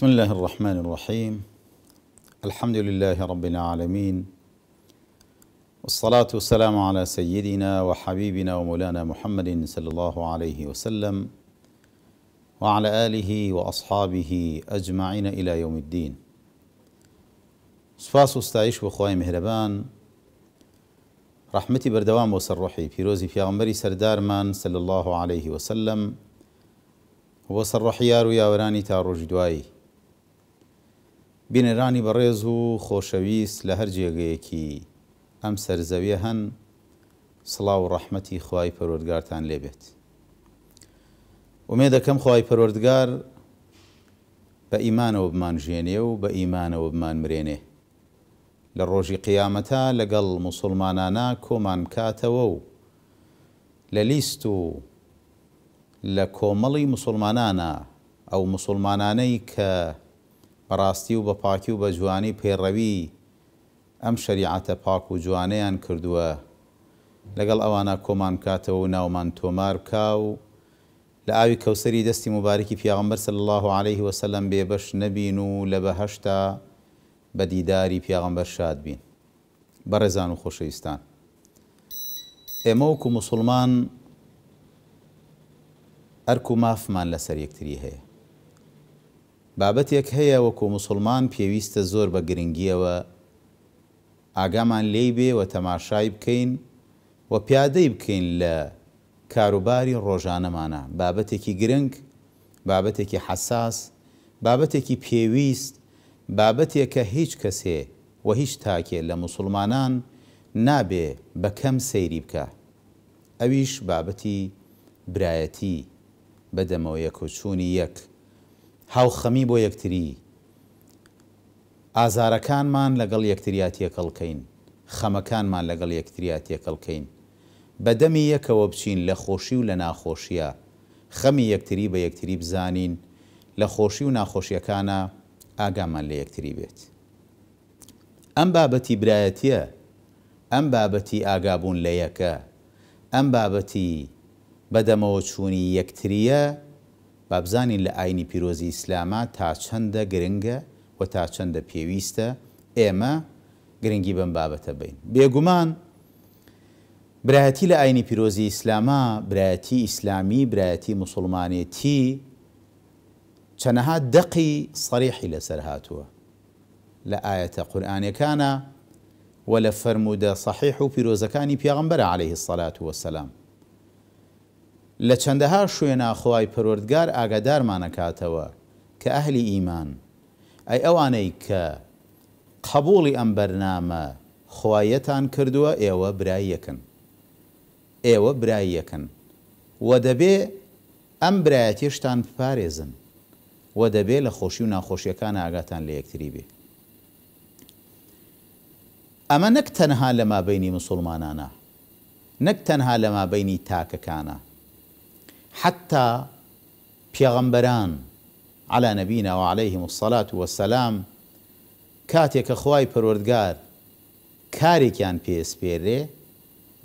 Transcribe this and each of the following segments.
بسم الله الرحمن الرحيم الحمد لله رب العالمين والصلاة والسلام على سيدنا وحبيبنا ومولانا محمد صلى الله عليه وسلم وعلى آله وأصحابه أجمعين إلى يوم الدين سپاس و ستایش بۆ خی مهرەبان ڕحمەتی في روزي في پیرۆزی سردار من صلى الله عليه وسلم بۆ سەرڕۆحیار و یاوەرانی تا ڕۆژی دوایی بینێرانی بەڕێز و خۆشەویست لە هەر جێگەیەکی ئەم سەرزەویە هەن سڵاو و ڕەحمەتی خی پەرۆردگارتان لێبێت. ومێ دەکەم خی پەرۆردگار بە ئیمانەوە بمان ژێنێ و بە ئیمانەوە بمان مرێنێ. لە ڕۆژی قیامەتە لەگەڵ مسلمانانە کۆمان کاتەوە و لە لیست و لە کۆمەڵی مسلمانانە ئەو مسلمانانەی کە بەڕاستی و بە پاکی و بە جوانی پێڕەوی ئەم شریعەتە پاک و جوانیان کردووە لەگەڵ ئەوانە کۆمان کاتەوە و ناومان تۆمار کا و لە ئاوی کەوسری دەستی مبارکی پیاغمبەر سل الله عليه وسلم بێبەش نەبین و لە بەهشتا بە دیداری پیاغمبەر شاد بین بەڕێزان و خۆشەویستان ئێمە وکو مسلمان ئەرک و مافمان لەسەر یەکتری هەیە بابەتێک هەیە وەکو مسلمان پێویستە زۆر بە گرنگیەوە ئاگامان لێی بێ و تەماشای بکەین و پیادەی بکەین لە کاروباری ڕۆژانەمانە بابەتێکی گرنگ بابەتێکی حساس بابەتێکی پێویست بابەتێکە هیچ کەسێ و هیچ تاکێ لە مسلمانان نابێ بە کەم سەیری بکە ئەویش بابەتی برایەتی بەدەمەوە یەکوچوونی یەک هاوخەمی بۆ یەکتری ئازارەکانمان لەگەڵ یەکتریاتیەکەڵکەین خەمەکانمان لەگەڵ یەکتریاتیەکەڵکەین بەدەمی یەکەوە بچین لە خۆشی و لە ناخۆشیە خەمی یەکتری بە یەکتری بزانین لە خۆشی و ناخۆشیەکانە ئاگامان لە یەکتری بێت ئەم بابەتی برایەتە ئەم بابەتی ئاگابوون لە یەکە ئەم بابەتی بەدەمەوە چوونی یەکتریە بابزانین لە ئاینی پیرۆزی ئیسلامە تا چەندە گرنگە و تا چەندە پێویستە ئێمە گرنگی بەم بابەتە بین بێگومان برایەتی لە ئاینی پیرۆزی ئیسلامە برایەتی ئیسلامی برایەتی مسلمانێتی چەنەها دەقی سەریحی لەسەر هاتووە لە ئاەتە قورآانەکانە و لە فەرموودە صحیح و پیرۆزەکانی پیاغمبەر عليه الصلاة وسلام لە چەندەها شوێناخوای پەروەردگار ئاگادارمانەکاتەوە کە ئەهلی ئیمان ئەی ئەوانەی کە قبولی ئەم بەرنامە خوایەتان کردووە ئێوە برایەکەن ئێوە برایەکەن وە دەبێ ئەم برایەتیشتان پارێزن وە دەبێ لە خۆشی و ناخۆشیەکان ئاگاتان لە یەکتری بێ ئەمە نەک تەنها لە مابینی مسلمانانە نەک تەنها لە مابینی تاکەکانە حتا پێغەمبەران على نەبینەوە عليهلەیهم وسەلات وەسەسلام کاتێکە خوای پەروەردگار کارێکیان پێسپێرێ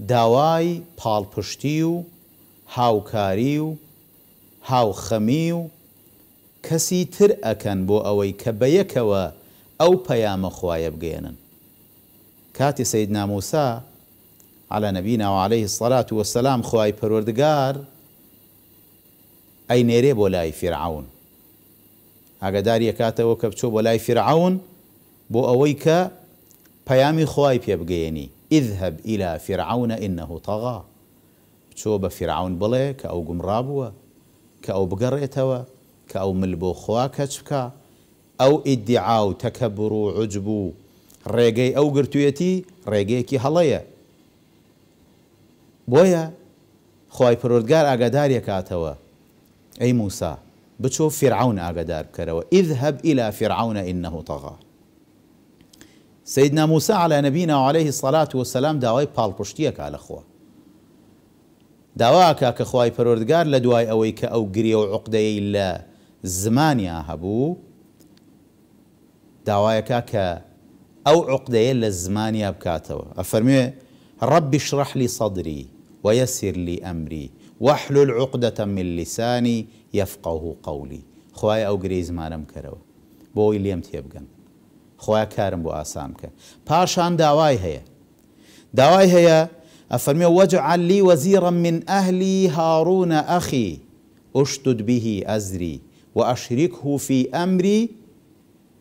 داوای پاڵپشتی و هاوکاری و هاوخەمی و کەسی تر ئەکەن بۆ ئەوەی کە بە یەکەوە ئەو پەیامە خوایە بگەێنن کاتی سید ناموسا على نبینا و عليه الصلاة وسلام خوای پەروەردگار ئەی نێرێ بۆ لای فرعون ئاگداری کاتەوە کە بچۆ بۆ لای فرعون بۆ ئەوەی کە پەیامی خی پێبگەێنی ئذهب إلى فرعون إنه طغى بچۆ بە فرعون بڵێ کە ئەو گومڕا بووە کە ئەو بگەڕێتەوە کە ئەو مل بۆ خوا کەچ ئەو ئیدعا و تەکەبڕ و عجب و ڕێگەی ئەو گرتوویەتی ڕێگەیەکی هەڵەیە بۆیە خی پرۆردگار کاتەوە أي موسى بتشوف فرعون أقدار بکەرەوە اذهب إلى فرعون إنه طغى سيدنا موسى على نبينا وعليه الصلاة والسلام داوای بالبشتيك على أخوة کە خوای پەرۆردگار لە دوای ئەوەی کە ئەو إلا زمان يا هبو زمانیا هەبوو أو کە إلا زمان يا بكاتوا أفرمي ربي اشرح لي صدري ويسر لي أمري واحلل عقدة من لساني يفقه قولي خواي او گريزمانم كرو بو اليم تيبگن خواي كارم بو آسان كر پاشان داوای هيا داوای هيا أفرمي واجعل لي وزيرا من أهلي هارون أخي أشتد به أزري وأشركه في أمري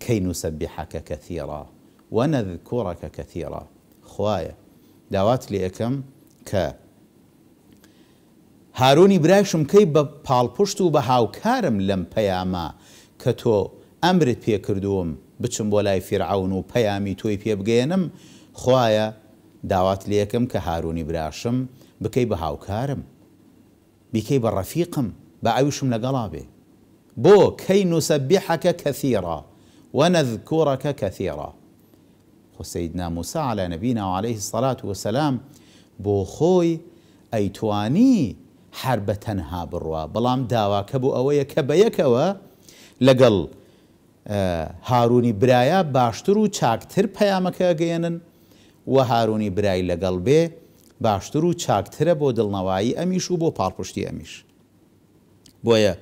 كي نسبحك كثيرا ونذكرك كثيرا خوايا داوات لي أكم كَ هارۆنی برایشم کەی بە پاڵپشت و بە هاوکارم لەم پەیاما کە تۆ ئەمرت پێکردووم بچم بۆ لای فرعون و پەیامی تۆی پێبگەێنم خویە داوات لێکم کە هارۆنی براشم بکەی بە هاوکارم بیکەی بە ڕەفیقم بە ئەویشم لەگەڵا بێ بۆ کەی نووسەبیحەکە کەثیرا وەنەذکوڕەکە کەثیرا خسەید ناموسا على نبینا عليه الصلاة وسلام بۆ خۆی ئەیتوانی هەر بە تەنها بڕوە بەڵام داواکە بوو ئەوەیە کە بە یەکەوە لەگەڵ هارونی برایە باشتر و چاکتر پەیامەکە گەێنن و هارونی برای لەگەڵ بێ باشتر و چاکترە بۆ دڵنەوایی ئەمیش و بۆ پاڵپشتی ئەمیش بۆیە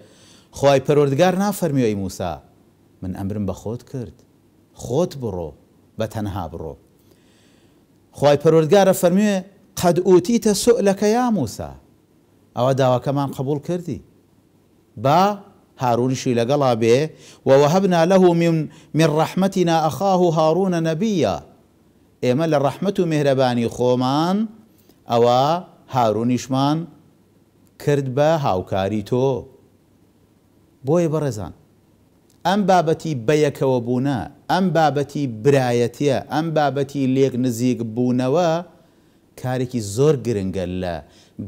خی پەرۆردگار نافەرمیەوەی موسا من ئەمرم بە خۆت کرد خۆت بڕۆ بە تەنها بڕۆ خی پەرۆردگارە فەرموێ قەد ئوتیتە سۆ لەکە یا موسا ئەوە داواکەمان قبول کردی با هارونشی لەگەڵا بێ ووهبنا له من من رحمتنا اخاه هارون نبيا ئێمە لە ڕەحمت و مهرەبانی خۆمان ئەوە هارونیشمان کرد بە هاوکاری تۆ بۆیە بەڕێزان ئەم بابەتی بەیەکەوە بوونە ئەم بابەتی برایەتە ئەم بابەتی لێک نزیک بوونەوە کارێکی زۆر گرنگە لە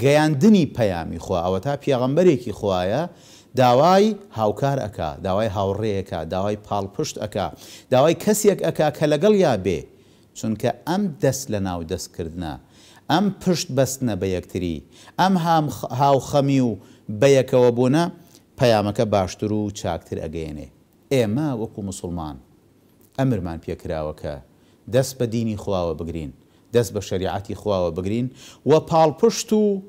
گەیاندنی پەیامی خوا ئەوە تا پیاغەمبەرێکی خوایە داوای هاوکار ئەکا داوای هاوڕێیەکە داوای پاڵپشت ئەکا داوای کەسێک ئەکا کە لەگەڵ یا بێ چونکە ئەم دەست لە ناو دەستکردە ئەم پشت بەستنە بە یەکتری ئەم هاوخەمی و بەیەکەوە بوونە پەیامەکە باشتر و چاکتر ئەگەێنێ ئێمە وەکو مسلمان ئەمرمان پێکراوەکە دەست بە دینی خواوە بگرین دەست بە شریعەتی خواوە بگرین و پاڵپشت و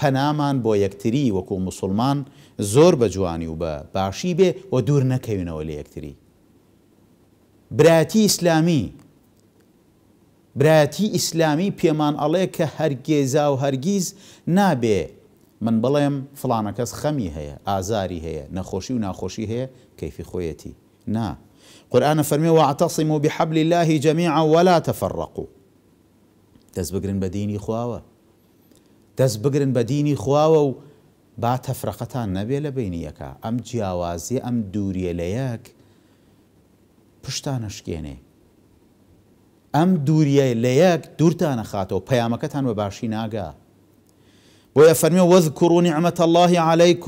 پەنامان بۆ یەکتری وەکو مسلمان زۆر بە جوانی و بە باشی بێ و دوور نەکەوینەوە لە یەکتری براتی ئیسلامی براتی ئیسلامی پێمان ئەڵێ کە هەرگێزا و هەرگیز نابێ من بڵێم فلانە کەس خەمی هەیە ئازاری هەیە نەخۆشی و ناخۆشی هەیە کەفی خۆیەتی نا قورآە فەرمیێ وعتەسیم و بحەبلی اللهی جەمیع ولا تەفەڕقوا دست بگرن به دینی خواوە دست بگرن به دینی خواوە و با تفرقتان نەبێ لە یکا ام جیاوازی ام دوری لیک پشتانش گینه ام دوری لیک دورتان دوورتانە خاتەوە پەیامەکەتان بە باشی ناگا بۆیە فەرمی وەز کوڕونی ئەمەتە اللهی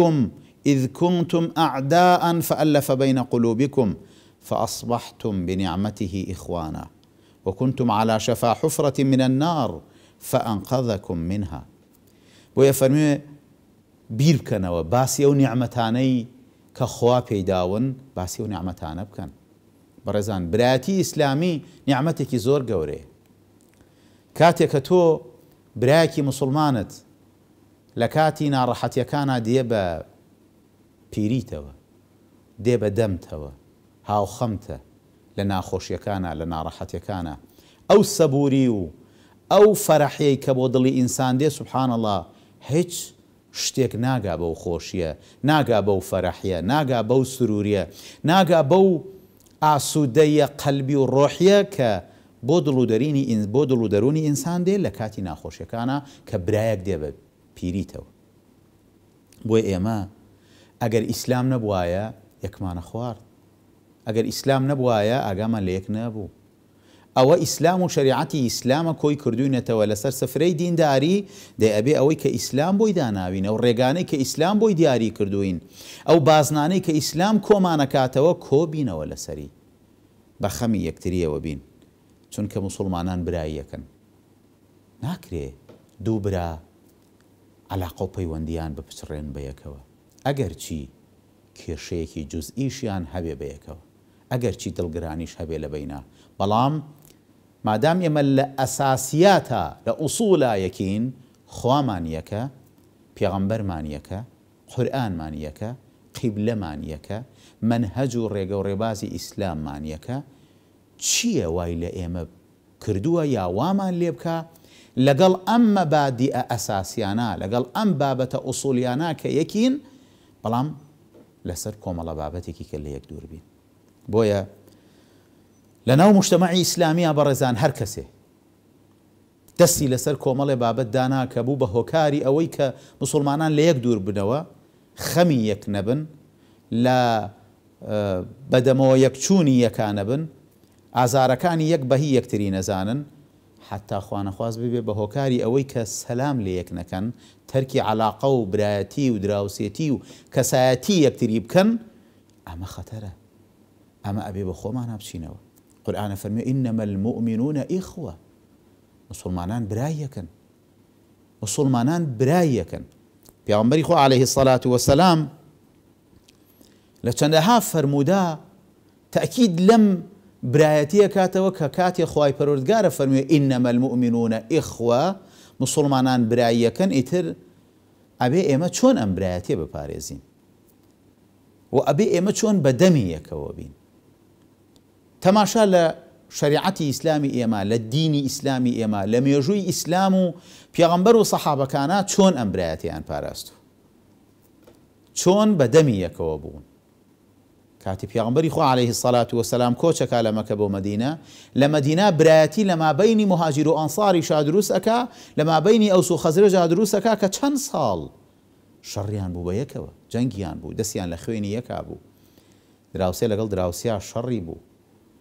إذ كنتم أعداء فألف بين قلوبكم فأصبحتم بنعمته إخوانا وكنتم على شفا حفرة من النار فأنقذكم منها بۆیە فرمي بیر بکەنەوە باسی ئەو نیعممەتانەی کە خوا پێیداون باسی براتي إسلامي بکەن بەڕێزان كاتي ئیسلامی نیعممەتێکی مسلمانت لكاتي کاتی ناڕەحەتیەکانە دێ ديبا پیریتەوە ديبا بە دەمتەوە لە ناخۆشیەکانە لە ناڕەحەتەکانە ئەو سەبوری و ئەو فەرەحەیە کە بۆ دڵی ئینسان دێ سوبحانەڵە هیچ شتێک ناگا بەو خۆشیە ناگا بەو فەرەحە ناگا بەو سروریە ناگا بەو ئاسوودەیە قەلبی و ڕۆحیە کە بۆ دڵودەرینی بۆ دڵ و دەرونی ئینسان دێ لە کاتی ناخۆشیەکانە کە برایەک دێ بە پیریتەوە بۆی ئێمە ئەگەر ئیسلام نەبواە یەکمانە خوارد ئەگەر ئیسلام نەبووایە ئاگامان لە یەک نەبوو ئەوە ئیسلام و شریعەتی ئیسلامە کۆی کردوینەتەوە لەسەر سفرەی دینداری دەی ئەبێ ئەوەی کە ئیسلام بۆی داناوین ئەو ڕێگانەی کە ئیسلام بۆی دیاری کردوین ئەو بازنانەی کە ئیسلام کۆمانەکاتەوە کۆبینەوە لەسەری بە خەمی یەکتریەوە بین چونکە مسلمانان براییەکەن ناکرێ دوو برا علاقە و پەیوەندیان بپچڕێن بەیەکەوە ئەگەر چی کێشەیەکی جزئیشیان هەبێ بەیەکەوە ئەگەر چی دڵگرانیش هەبێ لە بینە بەڵام مادام ئێمە لە ئەساسیاتە لە ئووسڵایەکین خوامانیەکە پێغەمبەرمانیەکە قورآانمانیەکە قیبلەمانیەکە من هەج و ڕێگە و ڕێبازی ئیسلاممانیەکە چییە وای لە ئێمە کردووە یاوامان لێ بکە لەگەڵ ئەم مەبادی ئە ئەساسیانە لەگەڵ ئەم بابەتە ئووسولیانە کە یەکین بەڵام لەسەر کۆمەڵە بابەتێکی کە لە یەک دووربین بۆیە لە ناو مشتتەمەعی ئیسلامیا بەڕێزان هەر کەسێ دەستی لەسەر کۆمەڵێ بابەت داناکە بوو بە هۆکاری ئەوەی کە مسلمانان لە یەک دوور بنەوە خەمی یەک نەبن لە بەدەمەوە یەکچوونی یەکانە بن ئازارەکانی یەک بەهی یەکتری نەزانن حتا خوانەخواز ببێ بە هۆکاری ئەوەی کە سەسلام لە یەک نەکەن تەرکی علااقە و برایەتی و دراوسێتی و کەسایەتی یەکتری بکەن ئەمە خەتەرە أما أبي بخوما خۆمان قرآن فرمي إنما المؤمنون إخوة مسلمانان برایەکەن مسلمانان في عمر خۆ عليه الصلاة والسلام لە فرمودا تأكيد لم برايتي برایەتیە کاتەوە کە کاتێ خی پەرۆردگارە فەرموێ ئینەمە المؤمنونە مسلمانان برایەکەن إتر أبي ئێمە چۆن أم برايتي بباريزين و ئەبێ ئێمە بدمي بەدەمی تەماشا لە شریعەتی ئیسلامی ئێمە لە دینی ئیسلامی ئێمە لە مێژووی ئیسلام و پێغەمبەر و سەحابەکانە چۆن ئەمبرایەتیان پاراست و چۆن بەدەمی یەکەوە بوون کاتی پیاغمبەری خۆ عليه سەلات و سلام کۆچەکە لە مەکە بۆ مدینە لە مدینە برایەتی لە مابینی مهاجر و ئەنساری شادرووسەکە لە مابینی ئەوسو خەزرە جادرووسەکە کە چەند ساڵ شەڕیان بوو بە یەکەوە جەنگیان بوو دەستیان لە خوێنی یەکا بوو دراوسێ لەگەڵ دراوسیا شەڕی بوو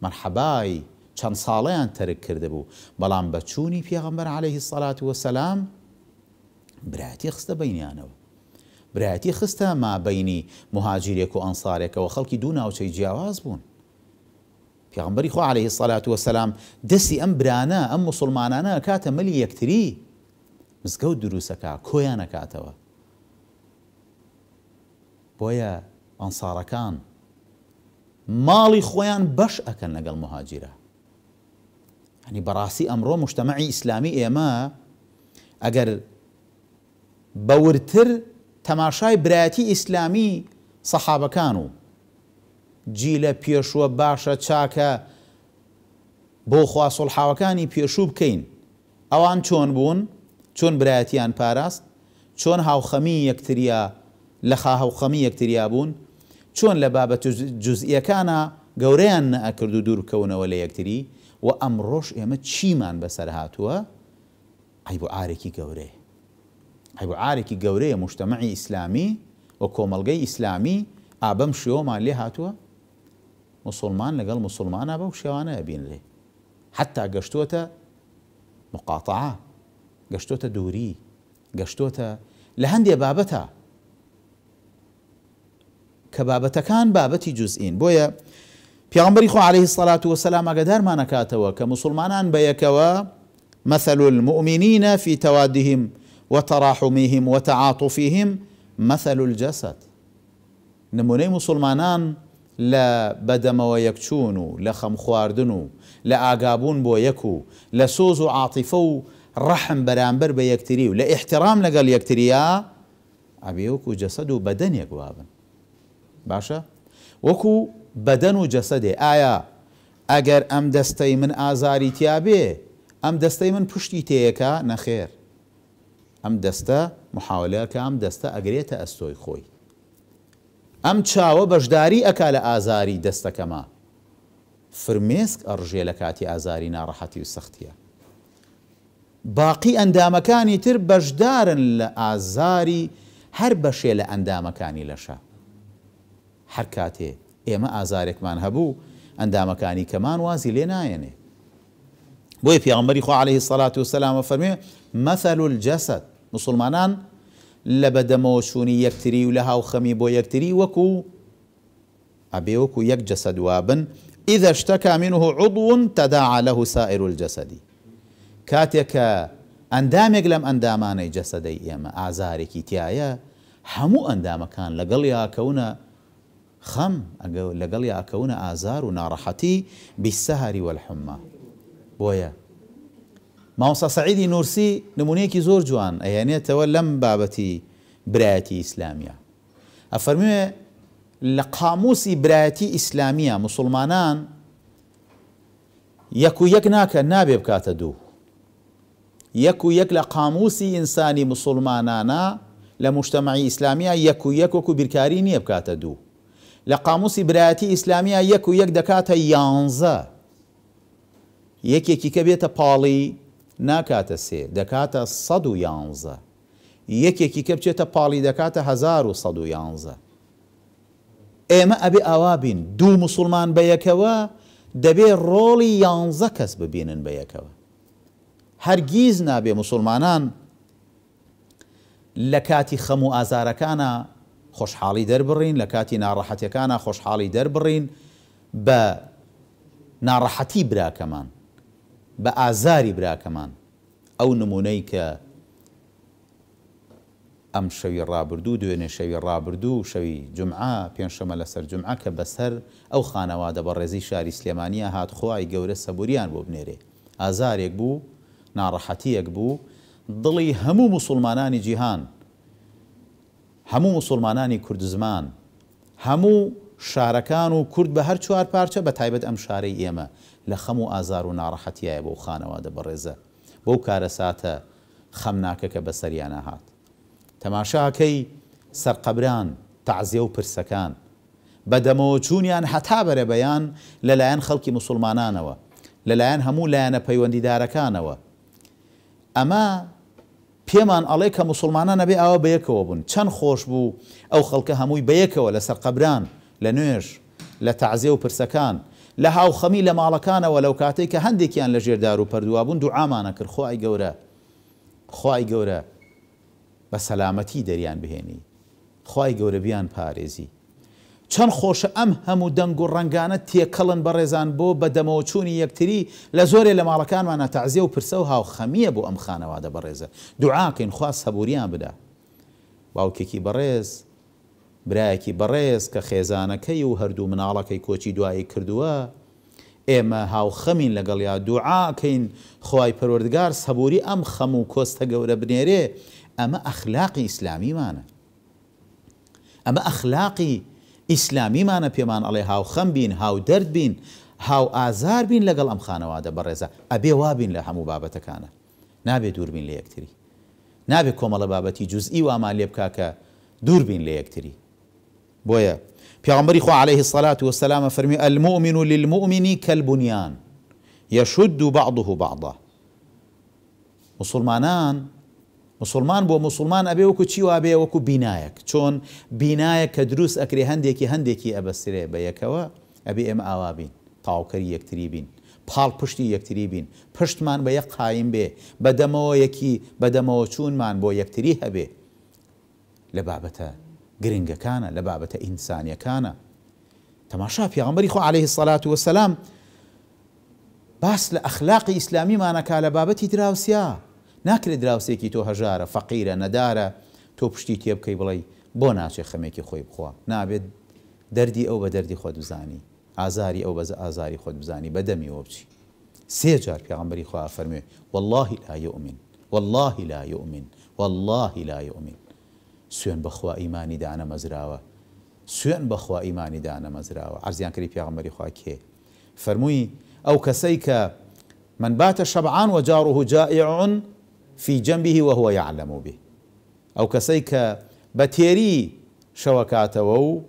مرحبای چەند ساڵیان تەرک کرده بوو بەڵام بەچوونی پێغەمبەر عليهەیهی سەلات وەسەسلام براتی خستە بینیانەوە براتی خستە ما بینی مهاجرێک و ئەنسارێکەوە خەڵکی دوو ناوچەی جیاواز بوون پێغمبەری خۆ عليه سەلات وسلام دەستی ئەم برانە ئەم مسلمانانە کاتە ملی یەکتری مزگە و دروستەکە کۆیان نکاتەوە بۆیە ئەنسارەکان ماڵی خۆیان بەش ئەکەن لەگەڵ مهاجرە هەنی بەڕاستی ئەمڕۆ مشتتەمەعی ئیسلامی ئێمە ئەگەر بەورتر تەماشای براتی ئیسلامی سەحابەکان و جی لە پێشوە باشە چاکە بۆ خوا سڵحاوەکانی پێشوو بکەین ئەوان چۆن بوون چۆن برایەتیان پاراست چۆن هاوخەمی یەکتریا لە خاهاوخەمی یەکتریا بوون چۆن لە بابەت جزئیەکانە گەورەیان نەکرد دور دوورکەونەوە ولا يكتري و ئەمڕۆژ ئێمە چیمان بەسەر هاتووە ئای بۆ ئارێکی گەورەیە هەیبوو إسلامي گەورەیە إسلامي ئیسلامی و کۆمەلگەی ئیسلامی ئابەم مسلمان أبو مسلمانە أبين لي حتى لێ مقاطعة قشتوتا دوري قشتوتا دووری گەشتوتە لە کە بابتي جزئين بويا في پیامبری يخو عليه الصلاة والسلام ئەگەدارمانەکاتەوە ما نكاتوا كمسلمان بيكوا مثل المؤمنين في توادهم وتراحمهم وتعاطفهم مثل الجسد نموني مسلمانان لا بدم یەکچوون لا خمخواردنو لا اغابون بويكو لا سوزو عاطفو رحم و لە لا احترام لقال يكتريا ابيوكو جسدو بدن يكوابن باشە وەکو بەدەن و جەسەدێ ئایا ئەگەر ئەم دەستەی من ئازاری تیاابێ ئەم دەستەی من پشتی تەیەەکە نەخێر ئەم دەستە محاولەکە ئەم دەستە ئەگرێتە ئەستۆی خۆی ئەم چاوە بەشداری ئەک لە ئازاری دەستەکەما فرمێسک ئەڕژێ لە کاتی ئازاری ناڕەحەتی و سەختیە باقی ئەندامەکانی تر بەشدارن لە ئازاری هەر بەشێ لە ئەندامەکانی لەشە هەر کاتێ ئێمە ئازارێکمان هەبوو ئەندامەکانی کەمان وازی لێ نایەنێ بۆیە پیامەری خۆ عليه سەلات و سەلامە فەرمێ مەفەل جەسەد مسلمانان لە بەدەمەوە شوونی یەکتری و لە هاوخەمی بو یەکتری وەکو ئەبێ وەکو یەک جسد وابن إذا اشتكى منه عضو تداعى له سائر الجسد كاتك ئەندامێک لەم ئەندامانەی جەسەدەی ئێمە ئازارێکی تایە هەموو ئەندامەکان لەگەڵ كونا خم لقل يا أكون آزار ونارحتي بالسهر والحمى وەلحما ما وصى سعيد نورسي نمونيك زور جوان ئەیانێتەوە يعني لەم بابەتی برایەتی ئیسلامیە ئەفەرموێ لە قاموسی برایەتی ئیسلامیە مسلمانان يكو يكناك نابي بكات دو يكو يك یەک إنساني مسلمانانا لمجتمعي إسلامية يكو يكو لە مشتتەمەعی دو لە قاموسی برایەتی ئیسلامیە یەک و یەک دەکاتە یانزە یەکێکی کە بێتە پاڵی ناکاتە سێ دەکاتە سە و یانزە یەکێکی کە بچێتە پاڵی دەکاتە 1970 ئێمە ئەبێ ئاوابین دوو مسلمان بە یەکەوە دەبێ ڕۆڵی یانزە کەس ببینن بە یەکەوە هەرگیز نابێ مسلمانان لە کاتی خەم و ئازارەکانە خۆشحاڵی دەربڕین لە کاتی ناڕەحەتەکانە خۆشحاڵی دەربڕین بە ناڕەحەتی براکەمان بە ئازاری براکەمان ئەو نمونەی کە ئەم شەوی ڕابردوو دوێنێ شەوی ڕابردوو شەوی جمعا پێنجشەمە لەسەر جمعا کە بەسەر ئەو خانەوادە بە ڕێزی شاری سلێمانە هاتخوای گەورە سەبوریان بۆ بنێرێ ئازارێک بوو ناڕەحەتیەک بوو دڵی هەموو مسلمانانی جیهان هەموو مسلمانانی کوردزمان هەموو شارەکان و کورد بە هەر چوار پارچە بە تایبەت ئەم شارەی ئێمە لە خەم و ئازار و ناڕەحەتیایە بەو خانەوادە بەڕێزە بەو کارە ساتە خەمناکە کە بەسەریانە هاات تەماشاکەی سەرقەبران تعزیە و پرسەکان بە دەمەوەچوونیان هەتا بەرە بەیان لەلایەن خەڵکی مسلمانانەوە لەلایەن هەموو لایەنە پەیوەندیدارەکانەوە ئەمە پێمان ئەڵێ کە مسلمانە نەبێ ئاوە بەیەکەوە بوون چەند خۆش بوو ئەو خەڵکە هەمووی بەیەکەوە لە سەر قەبران لە نوێژ لە تعزیێ و پرسەکان لە هاوخەمی لە ماڵەکانەوە لەو کاتێک کە هەندێکیان لە ژێردار و پەردوا بوون دو ئامانە کرد خۆی گەورە خی گەورە بە سەلامەتی دەریان بهێنی خی گەورە بیان پارێزی چەند خۆشە ئەم هەموو دەنگ و ڕنگانە تێکەڵن بە ڕێزان بۆ بە دەمەوەچوونی یەکتری لە زۆرێ لە ماڵەکانمانە تازیە و پرسە و هاوخەمیە بۆ ئەم خانەوادە بەڕێزە دوعاکەین خواست هەبوریان بدا باوکێکی بەڕێز برایەکی بەڕێز کە خێزانەکەی و هەردوو مناڵەکەی کۆچی دوایی کردووە ئێمە هاوخەمین لەگەڵ یا دوعاکەین خی پەروەردگار سەبوری ئەم خەم و کۆستە گەورە بنێرێ ئەمە ئەخلاقی ئیسلامیمانە ئەمە ئەخلاقی اسلامی ئیسلامیمانە پیمان علی هاو خم بین هاو درد بین هاو آزار بین لەگەڵ ئەم خانەوادە بەڕێزە ئەبێ وابین لە هەموو بابەتەکانە نابێ دووربین لە یەکتری نابێت کۆمەڵە بابەتی جزئی و وامان لێ که دور بین لیکتری بویا پیغمبر خو علیه الصلاة والسلام فرمی المؤمن للمؤمن كالبنيان يشد بعضه بعضا مسلمانان مسلمان بۆ مسلمان ئەبێ وەکو چی وابێ وەکو بینایەک چۆن بینایە کە دروست ئەکرێ هەندێکی هەندێکی ئەبەسترێ بە یەکەوە ئەبێ ئێمە ئاوا بین تاوکەری یەکتری بین پاڵ پشتی یەکتری بین پشتمان بە یەک قایم بێ بەدەمەوە یەکی بەدەمەوە چوونمان بۆ یەکتری هەبێ لە بابەتە گرنگەکانە لە بابەتە ئینسانیەکانە تەماشا پیاغمبەری خۆ عليه سەلات وسلام باس لە ئەخلاقی ئیسلامیمانەکە لە بابەتی دراوسیا ناکرێت دراوسێکی تۆ هەژارە فەقیرە نەدارە تۆ پشتی تێ بکەی بڵی بۆ ناچێ خەمێکی خۆی بخوا نابێت دەردی ئەو بە دەردی خۆ بزانی ئازاری ئەو بەز ئازاری خۆت بزانی بەدەمیەوە بچی سێ جار پێغمبەری خوا فەرمێ والله لا يؤمن والله لا يؤمن والله لا يؤمن سوێن بەخوا ئیمانی دانە مەزراوە سوێن بەخوا ئیمانی دانە مەزراوە ئەرزیان کردی پێغمبەری خوا کێ فەرمووی ئەو کەسەی کە من بات شبعان وجاره جائعون في جنبه وهو يعلم به ئەو کەسەی کە بە تێری شەوەکاتەوە و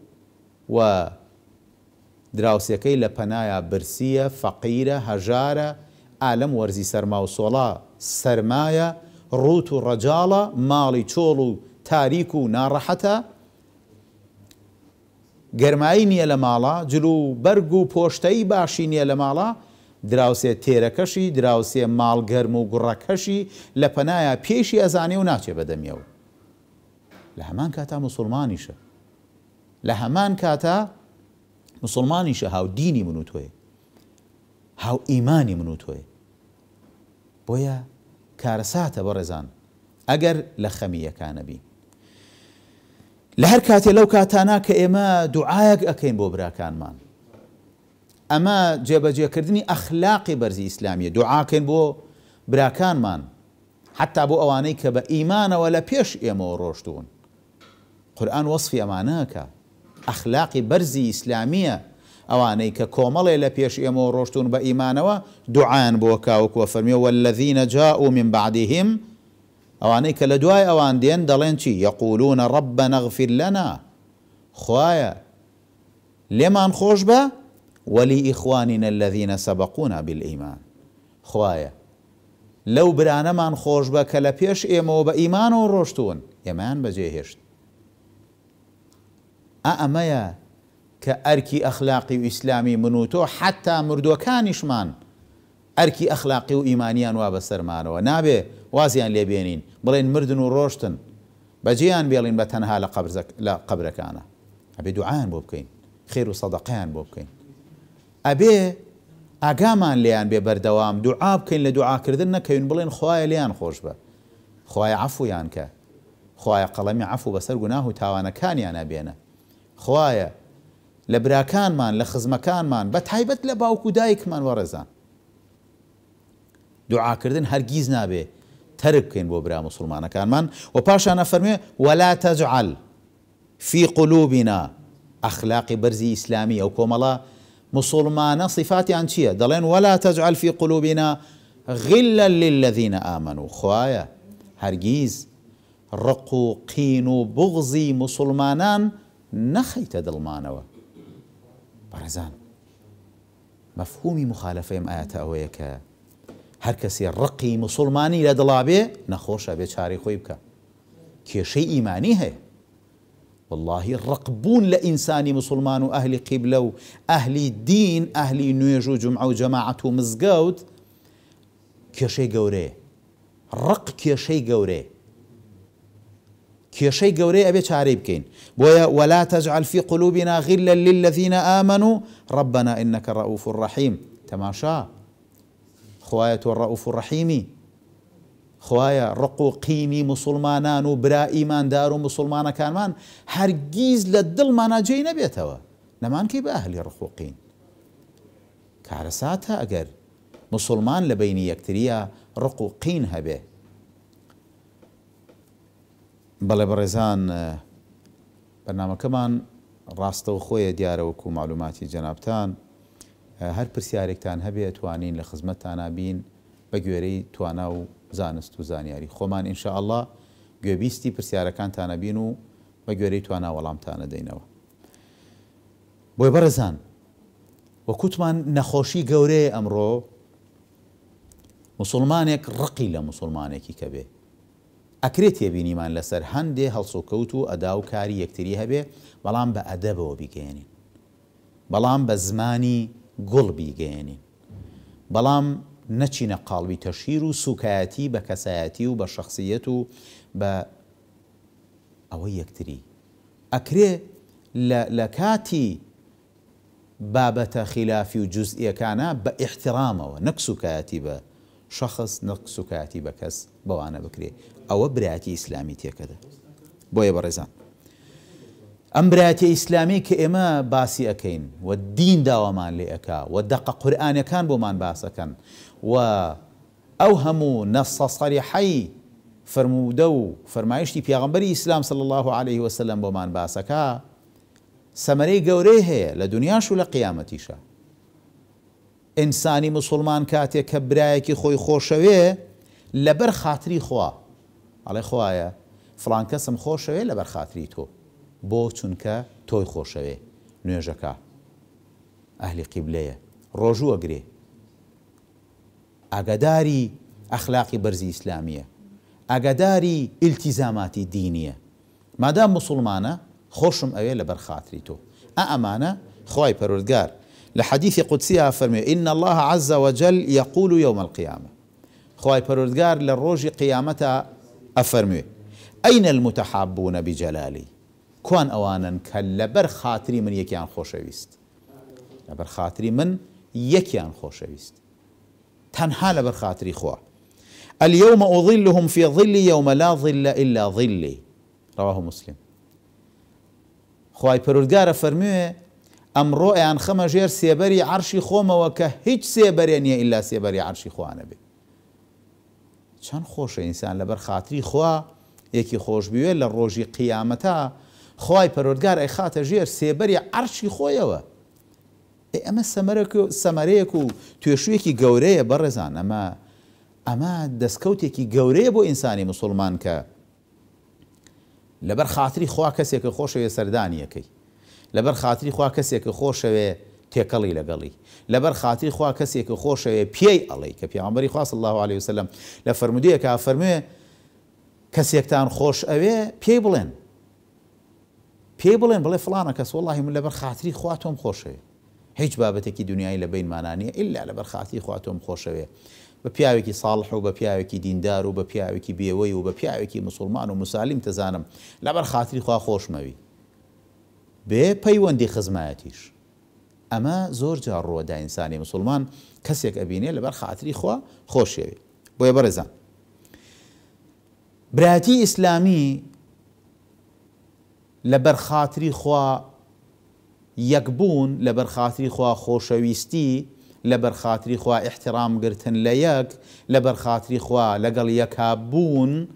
و دراوسەکەی لە پەنایە برسیە فەقیرە هەژارە ئالم وەرزی سەرما و سۆڵا سرمایە ڕوت و ڕەجاڵە ماڵی چۆڵ و تاریک و ناڕەحەتە گەرمایی نییە لە ماڵە جلو بەرگ و پۆشتایی باشی نییە لە ماڵە دراوسێ تێرەکەشی دراوسێ ماڵگەرم و گوڕەکەشی لە پەنایە پێشی ئەزانێ و ناچێ بەدەمیەوە لە هەمان کاتا مسلمانیشە لە هەمان کاتا مسلمانیشە هاو دینی من و تۆێ هاو ئیمانی من و تۆێ بۆیە کارەساتە بە ڕێزان ئەگەر لە خەمیەکانەبی لە هەر کاتێ لەو کاتانا کە ئێمە دوعاەک ئەەکەین بۆ براکانمان ئەمە جێبەجێکردنی ئەخلاقی بەرزی ئیسلامیە دوعاکەین بۆ براکانمان حتا بۆ ئەوانەی کە بە ئیمانەوە لە پێش ئێمەوە ڕۆشتوون قورآن وەصفی ئەمانەکە ئەخلاقی بەرزی ئیسلامیە ئەوانەی کە کۆمەڵێ لە پێش ئێمەوە ڕۆشتون بە ئیمانەوە دوعاان بۆ کاوکوە فەرمیەوە لەذینە جا و من بعدیهیم ئەوانەی کە لە دوای ئەوان دێن دەڵێن چی یەقولونە ڕب بە نەغفیر لەنا خوایە لێمان خۆش بە ولإخواننا الذين سبقونا بالإيمان خوايا لو برانا من خوش بك لبيش إيمو بإيمان ورشتون ئیمانەوە بجيهشت أأميا كأركي أخلاقي وإسلامي منوتو حتى مردو و من أركي أخلاقي وإيمانيان وابسر ئەرکی ئەخلاقی و ئیمانیان وا بەسەرمانەوە مردن ورشتن بجيان بەجێیان بتنها بە تەنها لە قبرەکانە ئەبێ دوعاان بۆ بکەین خێر و ئەبێ ئاگامان لیان بێ بەردەوام دوعا بکەین لە دوعاکردن نەکەین بڵێن خخوایە لیان خۆش بە خخوایە عفویان کە خخوایە قەڵەمی عفو بەسەر گوناه و تاوانەکانیان ئەبێنە خخوایە لە براکانمان لە خزمەکانمان بە تایبەت لە باوکو دایکمان وەڕێزان دوعاکردن هەرگیز نابێ تەرک بکەین بۆ برا مسلمانەکانمان و پاشانە فەرمێ ولا تەجعل في قلوبنا ئەخلاقی بەرزی ئیسلامی ئەو کۆمەڵە مسلمانە صفاتیان چییە دلين ولا تجعل في قلوبنا غلا للذين آمنوا خوايا هرجيز ڕق و قین و بغزی مسلمانان نەخەیتە دڵمانەوە بەرەزان آيات أويك ئاەتە ئەوەیە کە هەر کەسی ڕقی مسلمانی لە كي شيء إيماني هي والله الرقبون لإنساني مسلمان وأهل قبلة وأهل دين أهل نيجو جمع وجماعة كي كيشي قوري رق كيشي قوري كيشي قوري أبي تعريب كين ولا تجعل في قلوبنا غلا للذين آمنوا ربنا إنك رؤوف الرحيم تماشا خواية الرؤوف الرحيمي خوایە ڕق و قینی مسلمانان و برا ئیماندار و مسلمانەکانمان هەرگیز لە دڵمانەجێی نەبێتەوە نەمانکەی بە ئەهلی ڕخوقین کارەسات هە ئەگەر مسلمان لە بینی یەکتریە ڕق و قین هەبێ بەڵێ بەڕێزان بەرنمەکەمان ڕاستە و خۆیە دیارەوەکو معلوماتی جەنابان هەر پرسیارێکتان هەبێت توانین لە خزمەتتانابین بە گوێرەی توانا و زانست و زانیاری خۆمان ئینشاءله گوێبیستی پرسیارەکانتانە بین و بە گوێرەی توانە وەڵامتانە دەینەوە. بۆی بەرەزان وەکوتمان نەخۆشی گەورەیە ئەمڕۆ مسلمانێک ڕقی لە مسلمانێکی کە بێ. ئەکرێت تێبینیمان لەسەر هەندێ هەڵسوکەوت و ئەدا و کاری یەکتری هەبێ بەڵام بە ئەدەبەوە بیگەێنین. بەڵام بە زمانی گوڵ بیگەێنین. بەڵام نەچینە قاڵوی تەشیر و سوکایەتی بە کەسایەتی و بە شخصیت و بە ئەوە یەکتری ئەکرێ لە کاتی بابەتە خلافی و جزئیەکانە بە احترامەوە نەکسوکایەتی بە شخص نەقسوکاتی بە کەس بەوانە بکرێ ئەوە براتی ئیسلامی تێکەدا بۆیە بەڕێزان ئەم براتی ئیسلامی کە ئێمە باسی ئەەکەین و دین داوامان لێ ئەکا و دق قورآانەکان بۆمان باسەکەن و ئەو هەموو نەفسەسەریحی فرموودە و فەرمایشتی پیاغمبەری ئیسلام صل الله عليه وسلم بۆمان باسەکە سەمەرەی گەورەی هەیە لە دنیاش و لە قیامەتیشە ئینسانی مسلمان کاتێک کە برایەکی خۆی خۆشەوێ لەبەر خااتری خوا ئەڵێ خوایە فلان کەسم خۆشەوێ لەبەر خااتری تۆ بۆ چونکە تۆی خۆشەوێ نوێژەکە ئەهلی قیبلەیە ڕۆژووەگرێ أجداري أخلاقي برزي إسلامية أجداري التزاماتي دینیە مادام مسلمانە خۆشم ئەوێ لە بەرخاتری تو ئە ئەمانە خی پەرودگار لحديث قدسي قوتسیها إن الله عز وجل يقول يوم القيامة خی پەرودگار للروج قيامة أفرمي أين المتحابون بجلالي كون أوانا كلا لەبەر من يكيان خوشويست لەبەر خاتری من يكيان خوشويست تەنها لە بەرخاتری خوا ئەلیومە ئۆظیلهم في ظلی يوم لا ظل إلا ظلی رواه مسلم خی پەرودگارە فەرموێ ئەمڕۆ ئەیان خەمە ژێر سێبەری عرشی خۆمەوە کە هیچ سێبەرێن نیە ئللا سێبەری عرشی بي بێ خوش انسان لبر خاطري خااتری خوا یەکی خۆشبوێ لە ڕۆژی قیامەتە خی پەرۆدگار ئەی خاتە ژێر سێبەری عرشی خۆیەوە کاتێ ئەمە سەمەرەیەک و توێشویەکی گەورەیە بەڕێزان ئەمە ئەمە دەستکەوتێکی گەورەیە بۆ ئینسانی مسلمان کە لەبەر خااتری خوا کەسێکە خۆشەوێ سەردانیەکەی لەبەر خااتری خوا کەسێکە خۆشەوێ تێکەڵی لەگەڵی لەبەر خااتری خوا کەسێکە خۆشەوێ پێی ئەڵی کە پیامبەری خواست الله عليه وسلم لە فرمودیەکە فەرموێ کەسێکتان خۆش ئەوێ پێی بڵێن پێی بڵێن بڵێ فلانە کەس وڵی من لەبەر خااتری خواتۆم خۆشەوێ هیچ بابەتێکی دنیای لە بینمانانیە ئللا لە بەرخاتی خواتۆم خۆشەوێ بە پیاوێکی ساڵح و بە پیاوێکی دیندار و بە پیاوێکی بێوەی و بە پیاوێکی مسلمان و مسالیم تەزانم لە بەر خاتری خوا خۆشمەوی بێ پەیوەندی خزمایەتیش ئەمە زۆر جار ڕۆدا ئینسانی مسلمان کەسێک ئەبینێ لەبەر خاتری خوا خۆشێوێ بۆیە بەڕێزان براتی ئیسلامی لە بەرخاتری خوا یەکبوون لە بەرخاتری خوا خۆشەویستی لە خوا احترام گرتن لە یەک خوا لەگەڵ یەکا بوون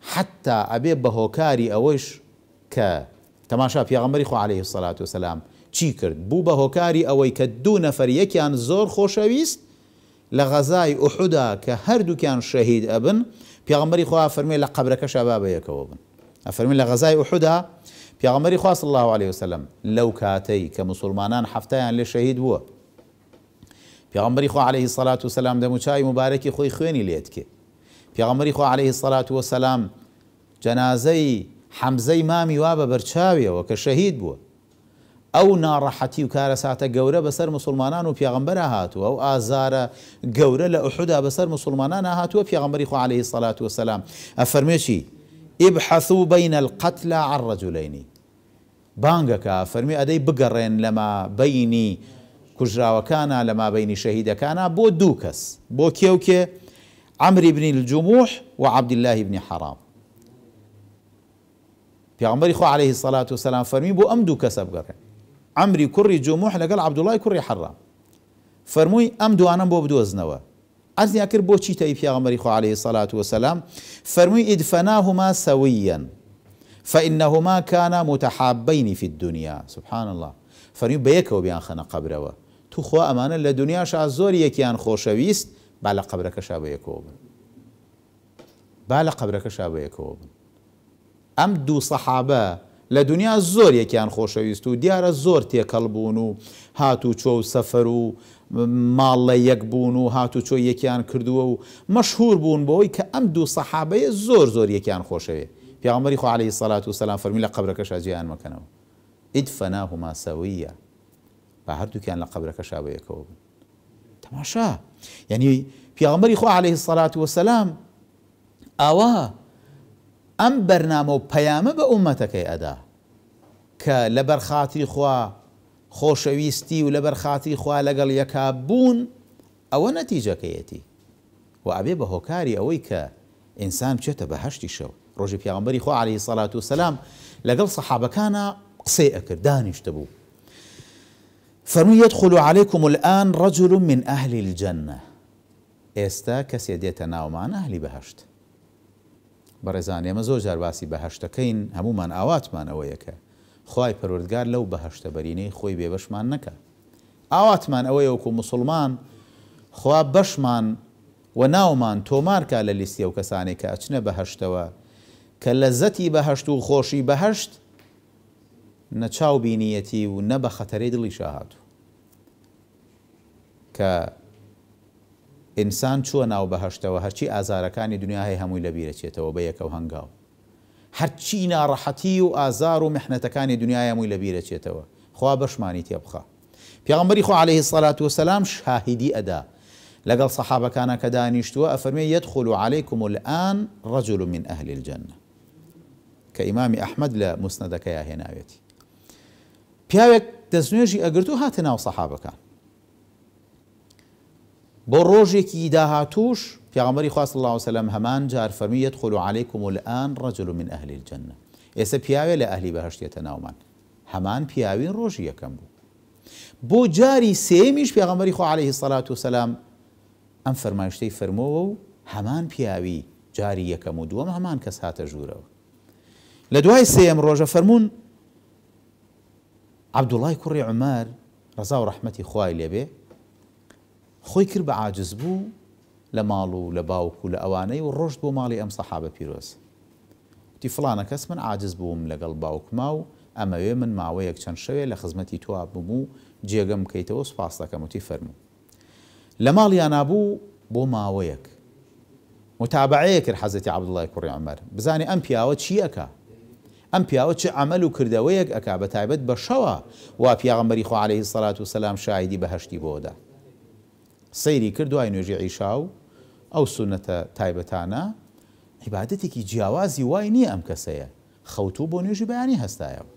حتا ئەبێ بەهۆکاری ئەوەش کە تەماشا پیاغەمەری خوا عليه الصلاة و سلام چی کرد بوو بە هۆکاری ئەوەی کە دوو نەفەر یەکیان زۆر خۆشەویست لە غەزای ئوحدا کە هەردووکیان شەهید ئەبن پیاغمبەری خوا فەرمی لە قبرەکە شابا بەیەکەوە بن ئەفەرمی لە في غمري خاص الله عليه وسلم لو كاتي كمسلمان مسلمانان هەفتیان لێ في غمري خو عليه الصلاة والسلام سلام شاي مبارەکی خۆی خويني ليتك في غمري خو عليه الصلاة والسلام جنازي حمزي مامي وابا وا وكشهيد بەرچاویەوە او شەهید بووە ئەو ناڕەحەتی و کارە ساتە گەورە بەسەر مسلمانان و پیاغمبەرە هاتووە ئەو ئازارە گەورە لە ئوحدا بەسەر مسلمانان هاتووە پیاغمبەری خۆ عليه الصلاة والسلام ئەفەرمێکی ابحثوا بين القتلى عن رجلين بانگەکە فەرمی ئەدەی بگەڕێن لما بینی کوژراوەکانە لما بینی شهيدا كان بو کەس بو كيوكي عمري بن الجموح و عبد الله بن حرام پیامبری خو عليه الصلاة والسلام فرمی بو ام دوو کەسە عمري كري جموح جموح عبد الله کوڕی حرام فەرمووی بو دوانم بۆ بدۆزنەوە ئەزنیا کرد بۆ چی تەی پیامەری خو عليه الصلاة والسلام فەرمووی ادفناهما سەویەن فإنهما كان متحابين في الدنيا سبحان الله فەرمی بەیەکەوە بیان خەنە قبرەوە تو خۆ ئەمانە لە دنیاشا زۆر یەکیان خۆشەویست با لە قبرەکە شابەیەکەوە بن با لە قبرەکە شابەیەکەوە بن ئەم دوو سەحابە لە دنیا زۆر یەکیان خۆشەویست و دیارە زۆر تێکەڵ بوون و هات و چۆ و سەفەر و ماڵ لە یەک بوون و هات و چۆ یەکیان کردووە و مەشهور بوون بەوەی کە ئەم دوو سەحابەیە زۆر زۆر یەکیان خۆشەوێت في عمري خو عليه الصلاة والسلام فرمي لقبرك شاجي أن مكانه ادفناهما سويا بە كان لقبرك شابي بە یەکەوە يعني في عمري خو عليه الصلاة والسلام أوا أم برنامو بيامة بأمتك يا أدا كلبر کە خوا خۆشەویستی و لە بەرخاتری خوا لقل يكابون أو نتيجة كيتي وأبي ئەبێ بە هۆکاری ئەوەی کە ئینسان بچێتە ڕۆژی پیاغمبەری خۆ علی سەلات و سەسلام لەگەڵ سەحابەکانە قسەی ئەکرد دانیشتە بوو فەرموویەت خولو عليهیکم الآن ڕجل من ئەهلی الجنە ئێستا کەسێ دێتە ناومانە هەلی بەهشت بەڕێزان ئێمە زۆر جارباسی بەهشتەکەین هەمومان ئاواتمانەوە یەکە خی پەروردگار لەو بەهشتە بەرینەی خۆی بێبەشمان نەکە ئاواتمان ئەوەی وەکو مسلمان خوا بەشمان و ناومان تۆمارکە لە لیستی ئەو کەسانی کە ئەچنە بەهشتەوە کە لەزەتی بەهشت و خۆشی بەهشت نەچاو بینیەتی و نە بە خەتەرەی دڵی شاهاتوو کە ئینسان چووە ناو بەهشتەوە هەرچی ئازارەکانی دنیا هەیە هەمووی لەبیرەچێتەوە بە یەکەو هەنگاو هەرچی ناڕەحەتی و ئازار و مححنەتەکانی دنیای هەمووی لەبیرەچێتەوە خوا بەشمانی تێبخە پیغمبری خو عليه الصلاة والسلام شاهدی ئەدا لەگەڵ سەحابەکانە کە دانیشتووە أفرمي يدخل عليكم الآن رجل من أهل الجنة کە ئیمامی ئەحمد لە موسنەدەکەی هێناوێتی پیاوێک دەستنوێژی ئەگرت و هاتە ناو سەحابەکان بۆ ڕۆژێکی داهاتوش پیاغمبەری خواست الله وسلم هەمان جار فەرمیەت خۆلو عیکم و الآن ڕجل من ئەهلی الجنە ئێستا پیاوێ لە ئەهلی بەهشتێتە ناومان هەمان پیاوین ڕۆژی یەکەم بوو بۆ جاری سێمیش پیاغمبەری خۆ عليه سەلات و سلام ئەم فەرمایشتەی فەرمۆوە و هەمان پیاوی جاری یەکەم و دووەم هەمان کەس هاتە ژوورەوە لە دوای سێم ڕۆژە فەرمونون عبدوڵای کوڕی عمار ڕزا و ڕحمەتی خوای لێبێ خۆی کرد بە عاجز بوو لە ماڵ و لە باوکو لە ئەوانەی و ڕۆژت بۆ ماڵی ئەم سەحابە پیرۆز تی فلانە کەس من عاجز بووم لەگەڵ باوکما و ئەمەوێ من ماوەیەک چەند شەوێ لە خزمەتی توا ببوو و جێگەم بکەیتەوە سپاس دەکەم وتی فەرموو لە ماڵیان نبوو بۆ ماوەیەک متابعەیە کرد حەزەتی عبدڵای کوڕی عمەر بزانێ ئەم پیاوە چیەکە ئەم پیاوە چه ئەمەل و کردەوەیەک ئەک بە تایبەت بە و وا پیاغمبەری خۆ عليه سەلات و سەسلام شاهدی بەهشتی بۆدا سەیری کرد دوای نوێژی عیشا و ئەو سونەتە تایبەتانە عیباەتێکی جیاوازی وای نییە ئەم کەسەیە خەوتو بۆ نوێژی بەیانی هەستایەوە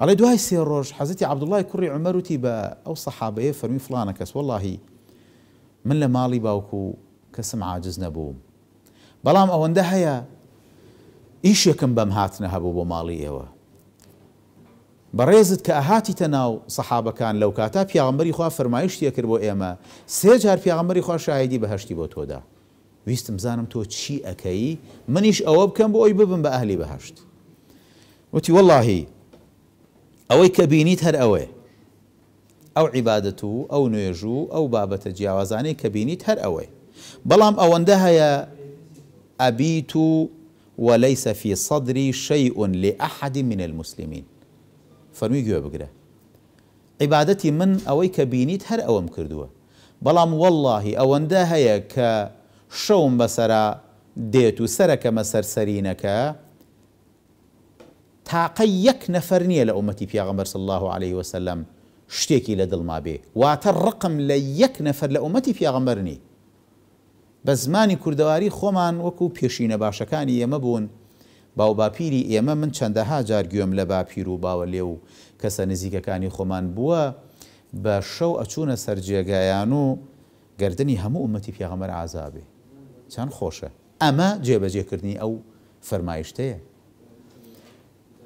ئەڵێ دوای سێ ڕۆژ حەزتی عبدوڵای کوڕی عمەروتی بە ئەو سەحابەیە فەرمی فلانە کەس واللهی من لە ماڵی باوکو کەسم عاجز نەبووم بەڵام ئەوەندە هەیە ئیشێکم بەم هاتنە هەبوو بۆ ماڵی ئێوە بەڕێزت کە ئاهاتیتە ناو سەحابەکان لەو کاتا پیاغمبەری خوا فەرمایشتە کرد بۆ ئێمە سێ جار پیاغمبەری خوا شاهدی بەهشتی بۆ تۆدا ویستم زانم تۆ چی ئەەکەی منیش ئەوە بکەم بۆ ئەوی ببم بە ئەهلی بەهشت وتی واللهی ئەوەی کە بینیت هەر ئەوێ ئەو عیبادەت و ئەو نوێژ و ئەو بابەتە جیاوازانەی کە بینیت هەر ئەوەی بەڵام ئەوەندە هەیە ئەبییت و وليس في صدري شيء لأحد من المسلمين فرمي گوێ بگرە عبادتي من أويك بينيت هر هەر كردوه بلام والله أوان ئەوەندە هەیە کە ديتو سرك مسر سرينك تاقيك نفرني تاقە یەک في نییە صلى الله عليه وسلم شتيكي لدل ما بي واتر رقم ليك نفر لأمتي في ئومەتی بە زمانی کووردەواری خۆمان وەکو پێشینە باشەکانی ئێمە بوون باو باپیری ئێمە من چەندەها جار گوێم لە باپیر و باوە لێو کەسە نزیکەکانی خۆمان بووە بە شەو ئەچوونە سەررجێگایان و گردردنی هەموو عمەتی پیاغەمەر ئازابێ چەند خۆشە ئەمە جێبەجێکردنی ئەو فەرمایشتەیە